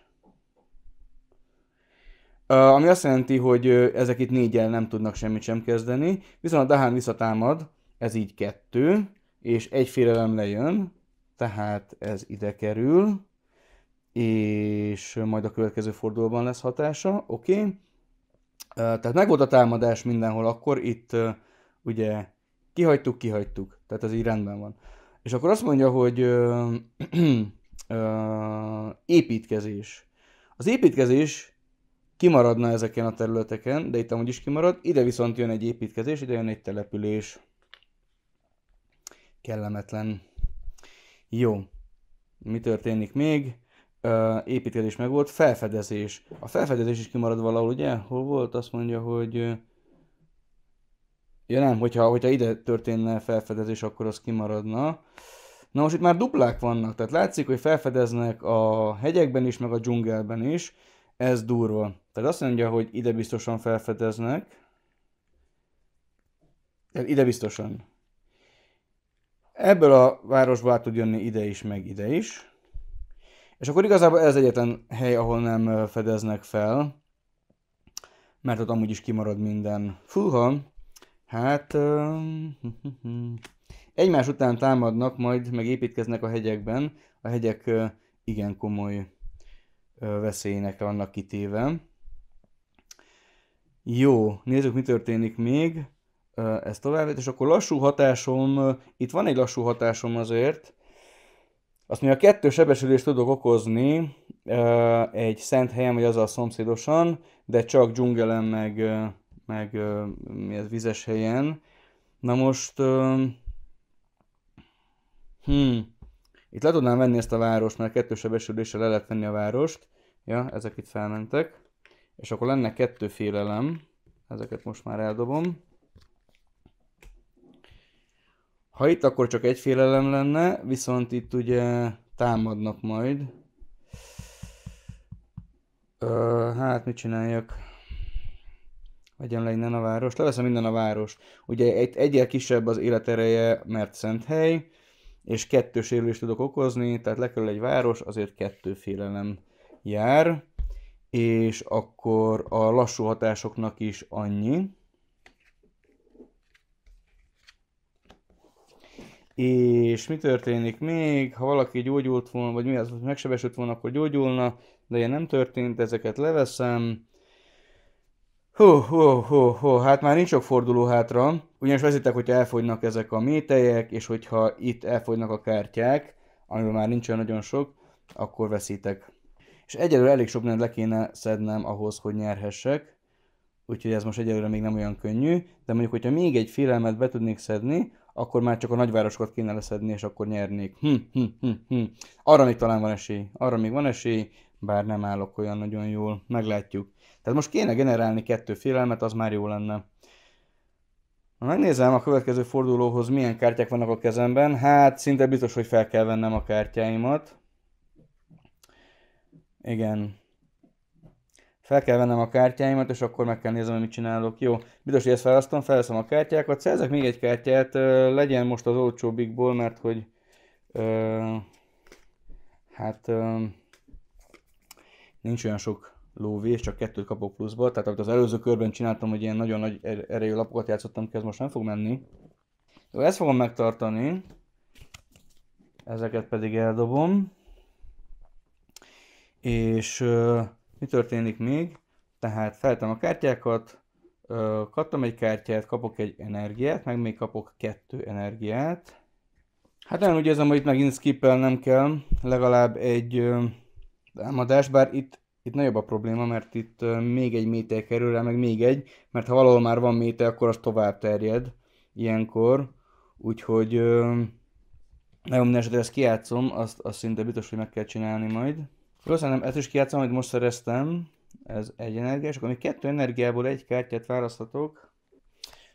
uh, ami azt jelenti, hogy uh, ezek itt négyel nem tudnak semmit sem kezdeni, viszont a Dahán visszatámad, ez így kettő, és egy félelem lejön, tehát ez ide kerül, és majd a következő fordulóban lesz hatása, oké. Okay. Tehát volt a támadás mindenhol akkor, itt ugye kihagytuk, kihagytuk, tehát az így rendben van. És akkor azt mondja, hogy ö, ö, ö, építkezés. Az építkezés kimaradna ezeken a területeken, de itt amúgy is kimarad, ide viszont jön egy építkezés, ide jön egy település. Kellemetlen. Jó. Mi történik még? Ö, építkezés meg volt, felfedezés. A felfedezés is kimarad valahol, ugye? Hol volt? Azt mondja, hogy Ja nem, hogyha, hogyha ide történne felfedezés, akkor az kimaradna. Na most itt már duplák vannak, tehát látszik, hogy felfedeznek a hegyekben is, meg a dzsungelben is. Ez durva. Tehát azt mondja, hogy ide biztosan felfedeznek. Tehát ide biztosan. Ebből a városból át tud jönni ide is, meg ide is. És akkor igazából ez egyetlen hely, ahol nem fedeznek fel. Mert ott amúgy is kimarad minden. Fúha, Hát... Um, egymás után támadnak, majd megépítkeznek a hegyekben. A hegyek uh, igen komoly uh, veszélynek vannak kitéve. Jó, nézzük, mi történik még. Uh, ez tovább, és akkor lassú hatásom, itt van egy lassú hatásom azért, azt mondja, kettő sebesülést tudok okozni egy szent helyen, vagy azzal szomszédosan, de csak dzsungelen meg meg mi ez vizes helyen. Na most, hm, itt le tudnám venni ezt a várost, mert sebesüléssel le lehet venni a várost. Ja, ezek itt felmentek. És akkor lenne kettő félelem. Ezeket most már eldobom. Ha itt akkor csak egy félelem lenne, viszont itt ugye támadnak majd. Ö, hát mit csináljak? Vegyem le innen a város. Leveszem minden a város. Ugye egy, egyel kisebb az életereje, mert szent hely, és kettő sérülést tudok okozni, tehát lekerül egy város, azért kettő félelem jár, és akkor a lassú hatásoknak is annyi. És mi történik még? Ha valaki gyógyult volna, vagy mi az, hogy megsebesült volna, akkor gyógyulna, de ilyen nem történt, ezeket leveszem Hú, hú, hú, hú, hát már nincs sok forduló hátra, ugyanis vezetek, hogyha elfogynak ezek a métejek, és hogyha itt elfogynak a kártyák, amiben már nincsen nagyon sok, akkor veszítek. És egyelőre elég sok mindent le kéne szednem ahhoz, hogy nyerhessek, úgyhogy ez most egyelőre még nem olyan könnyű, de mondjuk, hogyha még egy félelmet be tudnék szedni, akkor már csak a nagyvárosokat kéne leszedni, és akkor nyernék. Hm, hm, hm, hm. Arra még talán van esély, arra még van esély, bár nem állok olyan nagyon jól, meglátjuk. Tehát most kéne generálni kettő félelmet, az már jó lenne. Ha megnézem a következő fordulóhoz milyen kártyák vannak a kezemben, hát szinte biztos, hogy fel kell vennem a kártyáimat. Igen. Fel kell vennem a kártyáimat, és akkor meg kell nézem, mit csinálok. Jó, biztos, hogy ezt választom, felveszem a kártyákat, szerzek még egy kártyát, legyen most az olcsóbbikból, mert hogy... Uh, hát... Uh, nincs olyan sok és csak kettőt kapok pluszba, tehát amit az előző körben csináltam, hogy ilyen nagyon nagy er- erejű lapokat játszottam ki, ez most nem fog menni. Jó, ezt fogom megtartani, ezeket pedig eldobom. És uh, mi történik még? Tehát feltem a kártyákat, uh, kaptam egy kártyát, kapok egy energiát, meg még kapok kettő energiát. Hát nem úgy érzem, hogy itt megint skippel nem kell, legalább egy uh, támadás, bár itt, itt nagyobb a probléma, mert itt még egy méter kerül rá, meg még egy, mert ha valahol már van méter, akkor az tovább terjed ilyenkor, úgyhogy nagyon minden esetre ezt kiátszom, azt, azt szinte biztos, hogy meg kell csinálni majd. Valószínűleg ezt is kiátszom, amit most szereztem, ez egy energia, és akkor még kettő energiából egy kártyát választhatok,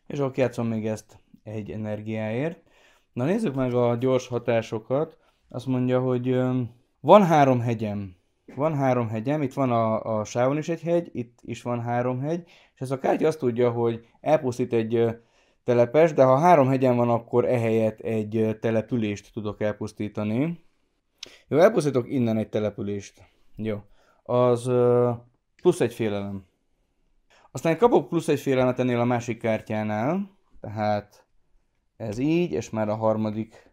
és akkor kiátszom még ezt egy energiáért. Na nézzük meg a gyors hatásokat. Azt mondja, hogy van három hegyem, van három hegyem, itt van a, a sávon is egy hegy, itt is van három hegy, és ez a kártya azt tudja, hogy elpusztít egy telepes, de ha három hegyen van, akkor ehelyett egy települést tudok elpusztítani. Jó, elpusztítok innen egy települést. Jó. Az plusz egy félelem. Aztán kapok plusz egy félelmet ennél a másik kártyánál, tehát ez így, és már a harmadik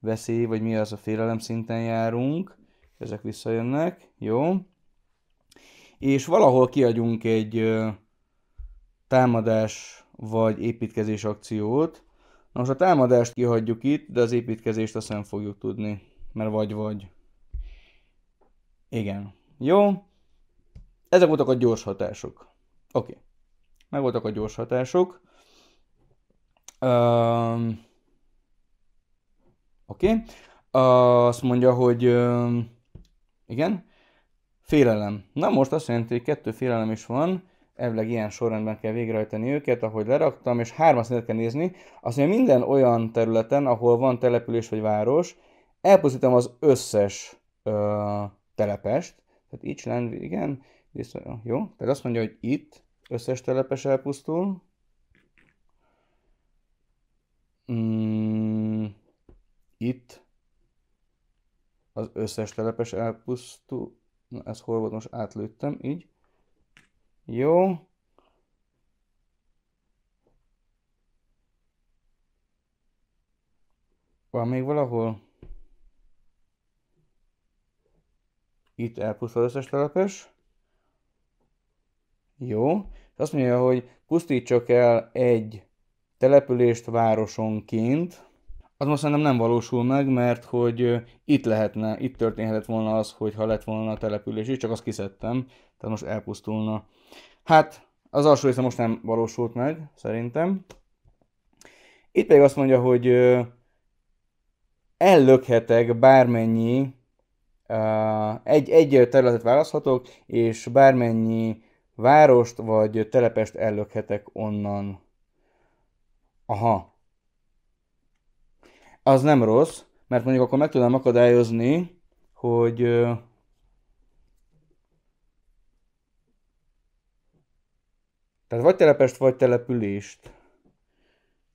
veszély, vagy mi az a félelem szinten járunk. Ezek visszajönnek, jó. És valahol kiadjunk egy támadás vagy építkezés akciót. Na most a támadást kihagyjuk itt, de az építkezést azt nem fogjuk tudni, mert vagy-vagy. Igen. Jó. Ezek voltak a gyors hatások. Oké. Okay. Meg voltak a gyors hatások. Um, Oké. Okay. Uh, azt mondja, hogy um, igen. Félelem. Na most azt jelenti, hogy kettő félelem is van, elvileg ilyen sorrendben kell végrehajtani őket, ahogy leraktam, és hármas szintet kell nézni. Azt mondja, minden olyan területen, ahol van település vagy város, elpusztítom az összes ö, telepest. Tehát így csinálni, igen, viszont, jó. Tehát azt mondja, hogy itt összes telepes elpusztul. Mm, itt az összes telepes elpusztul. Na, ez hol volt? Most átlőttem, így. Jó. Van még valahol? Itt elpusztul az összes telepes. Jó. És azt mondja, hogy pusztítsak el egy települést városonként az most szerintem nem valósul meg, mert hogy itt lehetne, itt történhetett volna az, hogy ha lett volna a település és csak azt kiszedtem, tehát most elpusztulna. Hát az alsó része most nem valósult meg, szerintem. Itt pedig azt mondja, hogy ellökhetek bármennyi, egy, egy területet választhatok, és bármennyi várost vagy telepest ellökhetek onnan. Aha, az nem rossz, mert mondjuk akkor meg tudnám akadályozni, hogy Tehát vagy telepest, vagy települést.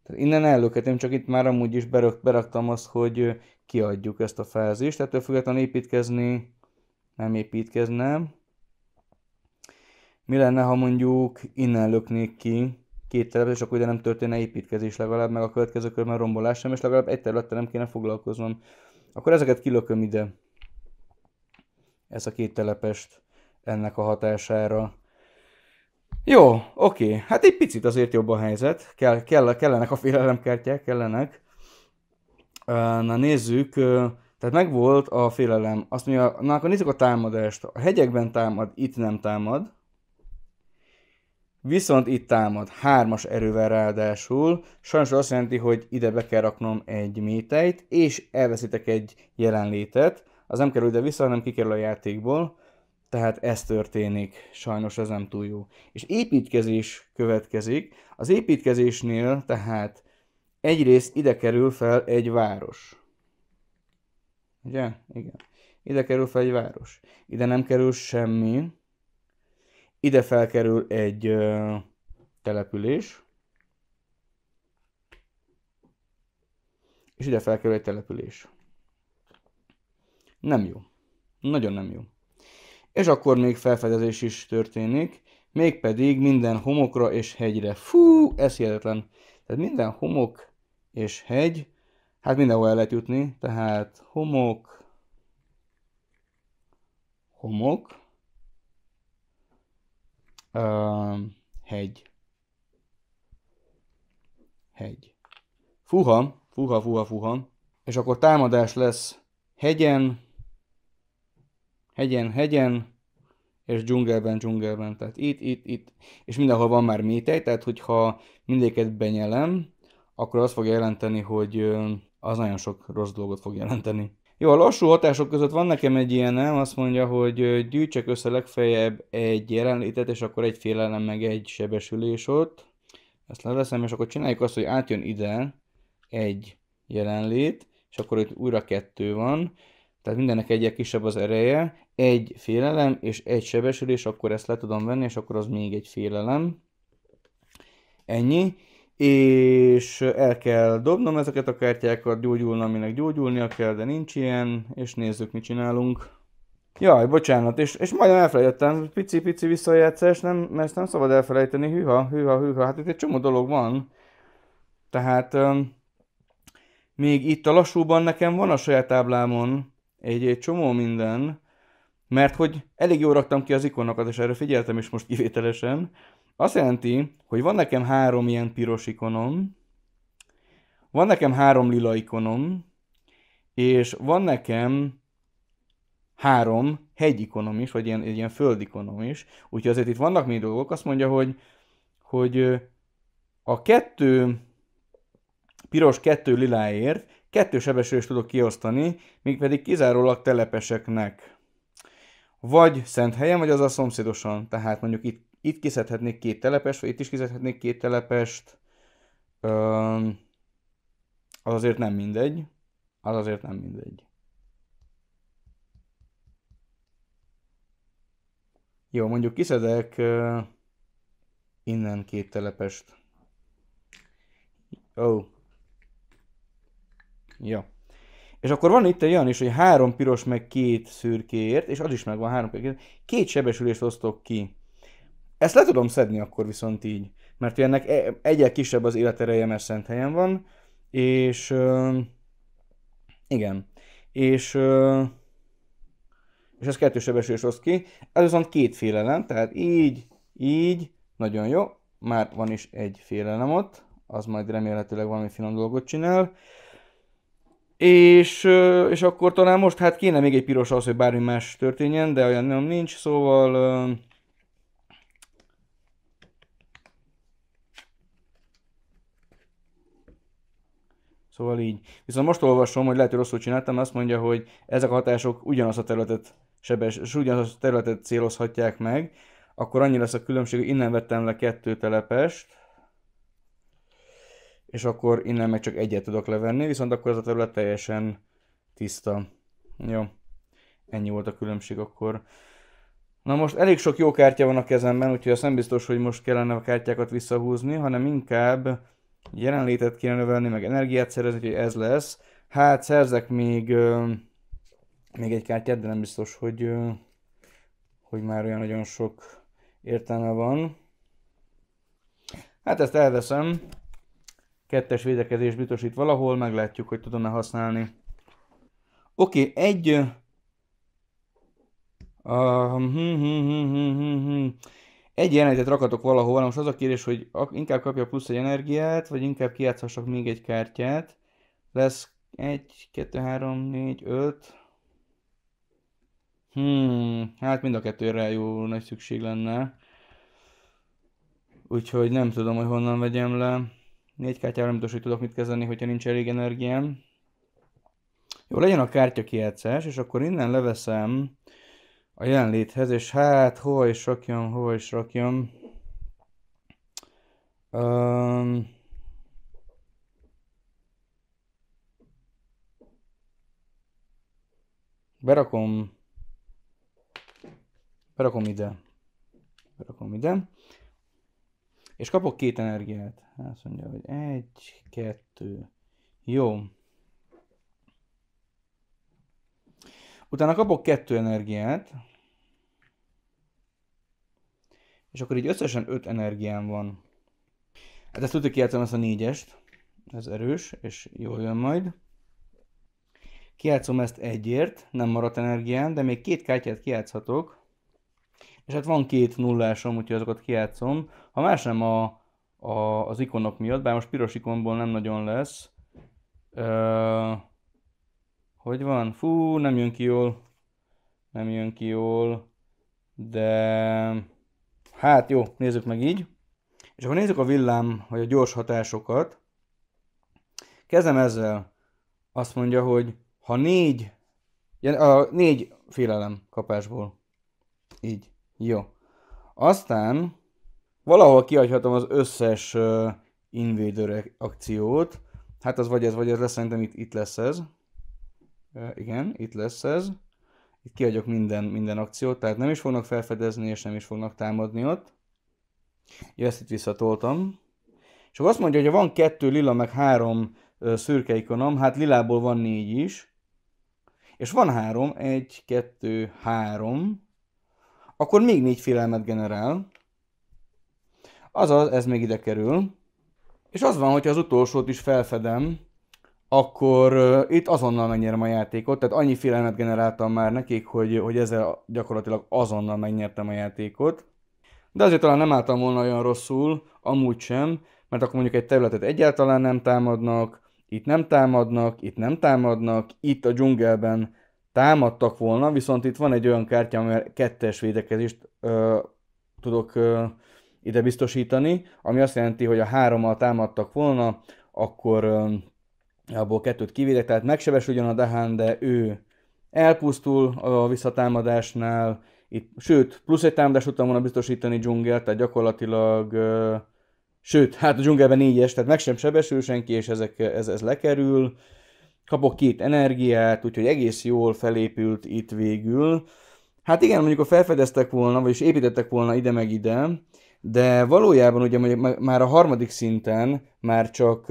Tehát innen ellöketem, csak itt már amúgy is beraktam azt, hogy kiadjuk ezt a fázist. Ettől függetlenül építkezni nem építkeznem. Mi lenne, ha mondjuk innen löknék ki két és akkor ide nem történne építkezés legalább, meg a következő körben rombolás sem, és legalább egy területtel nem kéne foglalkoznom. Akkor ezeket kilököm ide. Ez a két telepest ennek a hatására. Jó, oké. Hát egy picit azért jobb a helyzet. Kell, kell, kellenek a félelemkártyák, kellenek. Na nézzük, tehát megvolt a félelem. Azt mondja, na akkor nézzük a támadást. A hegyekben támad, itt nem támad. Viszont itt támad, hármas erővel ráadásul, sajnos azt jelenti, hogy ide be kell raknom egy métejt, és elveszítek egy jelenlétet, az nem kerül ide vissza, hanem kikerül a játékból, tehát ez történik, sajnos ez nem túl jó. És építkezés következik, az építkezésnél tehát egyrészt ide kerül fel egy város. Ugye? Igen. Ide kerül fel egy város. Ide nem kerül semmi, ide felkerül egy ö, település. És ide felkerül egy település. Nem jó. Nagyon nem jó. És akkor még felfedezés is történik, mégpedig minden homokra és hegyre. Fú, ez hihetetlen. Tehát minden homok és hegy, hát mindenhol el lehet jutni, tehát homok, homok, Uh, hegy. Hegy. Fuha, fuha, fuha, fuha. És akkor támadás lesz hegyen, hegyen, hegyen, és dzsungelben, dzsungelben, tehát itt, itt, itt, és mindenhol van már métej, tehát hogyha mindéket benyelem, akkor azt fog jelenteni, hogy az nagyon sok rossz dolgot fog jelenteni. Jó, a lassú hatások között van nekem egy ilyen, nem? Azt mondja, hogy gyűjtsek össze legfeljebb egy jelenlétet, és akkor egy félelem, meg egy sebesülés ott. Ezt leveszem, és akkor csináljuk azt, hogy átjön ide egy jelenlét, és akkor itt újra kettő van. Tehát mindennek egyre kisebb az ereje. Egy félelem és egy sebesülés, akkor ezt le tudom venni, és akkor az még egy félelem. Ennyi és el kell dobnom ezeket a kártyákat, gyógyulna, aminek gyógyulnia kell, de nincs ilyen, és nézzük, mit csinálunk. Jaj, bocsánat, és, és majdnem elfelejtettem, pici-pici visszajátszás, nem, mert ezt nem szabad elfelejteni, hűha, hűha, hűha, hát itt egy csomó dolog van. Tehát um, még itt a lassúban nekem van a saját táblámon egy, egy csomó minden, mert hogy elég jól raktam ki az ikonokat, és erre figyeltem is most kivételesen, azt jelenti, hogy van nekem három ilyen piros ikonom, van nekem három lila ikonom, és van nekem három hegyikonom is, vagy ilyen, egy ilyen földikonom is. Úgyhogy azért itt vannak még dolgok, azt mondja, hogy, hogy a kettő piros, kettő liláért kettő sebesülést tudok kiosztani, pedig kizárólag telepeseknek. Vagy szent helyen, vagy az a szomszédosan. Tehát mondjuk itt itt kiszedhetnék két telepest, vagy itt is kiszedhetnék két telepest. Öm, az azért nem mindegy. Az azért nem mindegy. Jó, mondjuk kiszedek uh, innen két telepest. Ó. Oh. Ja. És akkor van itt egy olyan is, hogy három piros meg két szürkéért, és az is megvan három piros. Két sebesülést osztok ki. Ezt le tudom szedni akkor viszont így, mert ennek e, egyel kisebb az életereje, mert szent helyen van, és ö, igen, és ö, és ez kettősebesülés osz ki. Ez viszont két félelem, tehát így, így, nagyon jó. Már van is egy félelem ott, az majd remélhetőleg valami finom dolgot csinál. És, és akkor talán most, hát kéne még egy piros az, hogy bármi más történjen, de olyan nem nincs, szóval Szóval így. Viszont most olvasom, hogy lehet, hogy rosszul csináltam, azt mondja, hogy ezek a hatások ugyanazt a területet sebes, és ugyanaz a területet célozhatják meg, akkor annyi lesz a különbség, hogy innen vettem le kettő telepest, és akkor innen meg csak egyet tudok levenni, viszont akkor ez a terület teljesen tiszta. Jó, ennyi volt a különbség akkor. Na most elég sok jó kártya van a kezemben, úgyhogy azt nem biztos, hogy most kellene a kártyákat visszahúzni, hanem inkább jelenlétet kéne növelni, meg energiát szerezni, hogy ez lesz. Hát szerzek még, ö, még egy kártyát, de nem biztos, hogy, ö, hogy már olyan nagyon sok értelme van. Hát ezt elveszem. Kettes védekezés biztosít valahol, meglátjuk, hogy tudom-e használni. Oké, okay, egy... Uh, hum, hmm, hm, hmm, hm, hmm, hmm, hmm egy jelenetet rakatok valahova, most az a kérdés, hogy inkább kapja plusz egy energiát, vagy inkább kiátszhassak még egy kártyát. Lesz 1, 2, 3, 4, 5. Hmm, hát mind a kettőre jó nagy szükség lenne. Úgyhogy nem tudom, hogy honnan vegyem le. Négy kártyára nem tudom, hogy tudok mit kezdeni, hogyha nincs elég energiám. Jó, legyen a kártya kiátszás, és akkor innen leveszem a jelenléthez, és hát hova is rakjam, hova is rakjam. Um, berakom berakom ide. Berakom ide. És kapok két energiát. Azt mondja, hogy egy, kettő. Jó. Utána kapok kettő energiát. És akkor így összesen 5 energiám van. Hát ezt tudjuk kijátszom ezt a 4-est. Ez erős, és jól jön majd. Kijátszom ezt egyért, nem maradt energiám, de még két kártyát kijátszhatok. És hát van két nullásom, úgyhogy azokat kijátszom. Ha más nem a, a, az ikonok miatt, bár most piros ikonból nem nagyon lesz. Ö, hogy van? Fú, nem jön ki jól. Nem jön ki jól. De... Hát jó, nézzük meg így. És akkor nézzük a villám, vagy a gyors hatásokat. Kezdem ezzel. Azt mondja, hogy ha négy, a négy félelem kapásból. Így. Jó. Aztán valahol kiadhatom az összes uh, invader akciót. Hát az vagy ez, vagy ez lesz, szerintem itt, itt lesz ez. Uh, igen, itt lesz ez itt kiadjak minden, minden akciót, tehát nem is fognak felfedezni, és nem is fognak támadni ott. Ja, ezt itt visszatoltam. És akkor azt mondja, hogy van kettő lila, meg három szürke ikonom, hát lilából van négy is, és van három, egy, kettő, három, akkor még négy félelmet generál, azaz ez még ide kerül, és az van, hogyha az utolsót is felfedem, akkor uh, itt azonnal megnyerem a játékot, tehát annyi félelmet generáltam már nekik, hogy, hogy ezzel gyakorlatilag azonnal megnyertem a játékot. De azért talán nem álltam volna olyan rosszul, amúgy sem, mert akkor mondjuk egy területet egyáltalán nem támadnak, itt nem támadnak, itt nem támadnak, itt a dzsungelben támadtak volna, viszont itt van egy olyan kártya, amivel kettes védekezést ö, tudok ö, ide biztosítani, ami azt jelenti, hogy a hárommal támadtak volna, akkor ö, abból kettőt kivédek, tehát megsebesüljön a Dehán, de ő elpusztul a visszatámadásnál, itt, sőt, plusz egy támadás tudtam volna biztosítani dzsungel, tehát gyakorlatilag, ö, sőt, hát a dzsungelben négyes, tehát meg sem sebesül senki, és ezek, ez, ez lekerül. Kapok két energiát, úgyhogy egész jól felépült itt végül. Hát igen, mondjuk ha felfedeztek volna, vagyis építettek volna ide meg ide, de valójában ugye már a harmadik szinten már csak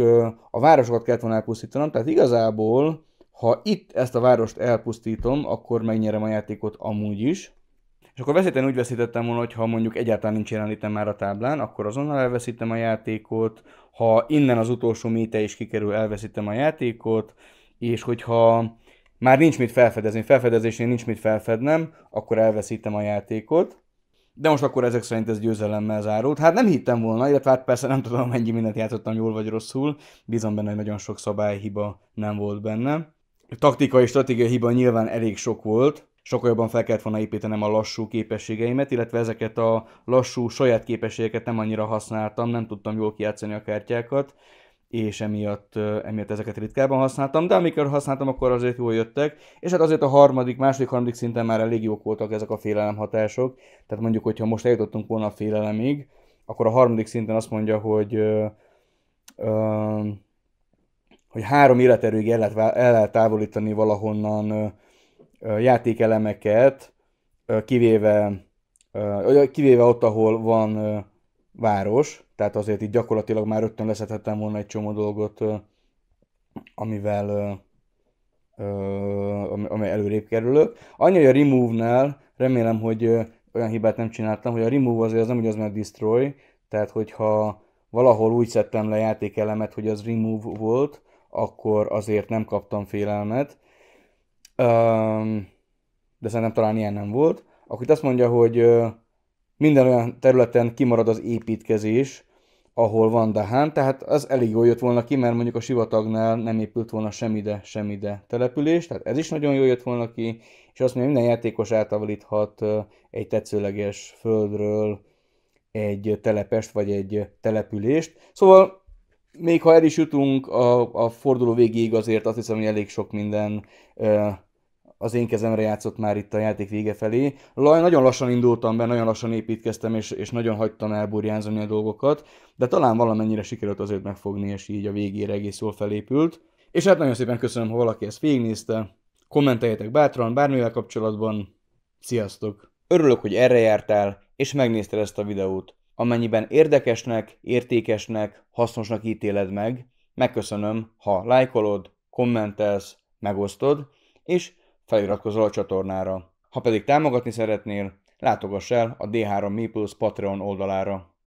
a városokat kellett volna elpusztítanom, tehát igazából, ha itt ezt a várost elpusztítom, akkor megnyerem a játékot amúgy is. És akkor veszíteni úgy veszítettem volna, hogy ha mondjuk egyáltalán nincs jelenlétem már a táblán, akkor azonnal elveszítem a játékot, ha innen az utolsó méte is kikerül, elveszítem a játékot, és hogyha már nincs mit felfedezni, felfedezésnél nincs mit felfednem, akkor elveszítem a játékot de most akkor ezek szerint ez győzelemmel zárult. Hát nem hittem volna, illetve hát persze nem tudom, mennyi mindent játszottam jól vagy rosszul, bízom benne, hogy nagyon sok szabályhiba nem volt benne. Taktikai, és stratégiai hiba nyilván elég sok volt, sokkal jobban fel kellett volna építenem a lassú képességeimet, illetve ezeket a lassú saját képességeket nem annyira használtam, nem tudtam jól kiátszani a kártyákat, és emiatt, emiatt ezeket ritkábban használtam, de amikor használtam, akkor azért jól jöttek, és hát azért a harmadik, második, harmadik szinten már elég jók voltak ezek a félelem hatások, tehát mondjuk, hogyha most eljutottunk volna a félelemig, akkor a harmadik szinten azt mondja, hogy ö, ö, hogy három életerőig el lehet, el lehet távolítani valahonnan ö, ö, játékelemeket, ö, kivéve, ö, kivéve ott, ahol van ö, város, tehát azért itt gyakorlatilag már rögtön leszethettem volna egy csomó dolgot, amivel amely előrébb kerülök. Annyi, hogy a remove-nál remélem, hogy olyan hibát nem csináltam, hogy a remove azért az nem ugyanaz, mert destroy, tehát hogyha valahol úgy szedtem le játékelemet, hogy az remove volt, akkor azért nem kaptam félelmet. de szerintem talán ilyen nem volt. Akkor itt azt mondja, hogy minden olyan területen kimarad az építkezés, ahol van Dahán, tehát az elég jól jött volna ki, mert mondjuk a sivatagnál nem épült volna semmide, semmide település, tehát ez is nagyon jól jött volna ki, és azt mondja, minden játékos átavalíthat egy tetszőleges földről egy telepest vagy egy települést. Szóval még ha el is jutunk a, a forduló végéig, azért azt hiszem, hogy elég sok minden az én kezemre játszott már itt a játék vége felé. Laj, nagyon lassan indultam be, nagyon lassan építkeztem, és, és nagyon hagytam elburjánzani a dolgokat, de talán valamennyire sikerült azért megfogni, és így a végére egész jól felépült. És hát nagyon szépen köszönöm, ha valaki ezt végignézte, kommenteljetek bátran, bármivel kapcsolatban. Sziasztok! Örülök, hogy erre jártál, és megnézted ezt a videót. Amennyiben érdekesnek, értékesnek, hasznosnak ítéled meg, megköszönöm, ha lájkolod, kommentelsz, megosztod, és Feliratkozol a csatornára. Ha pedig támogatni szeretnél, látogass el a D3 Meeples Patreon oldalára.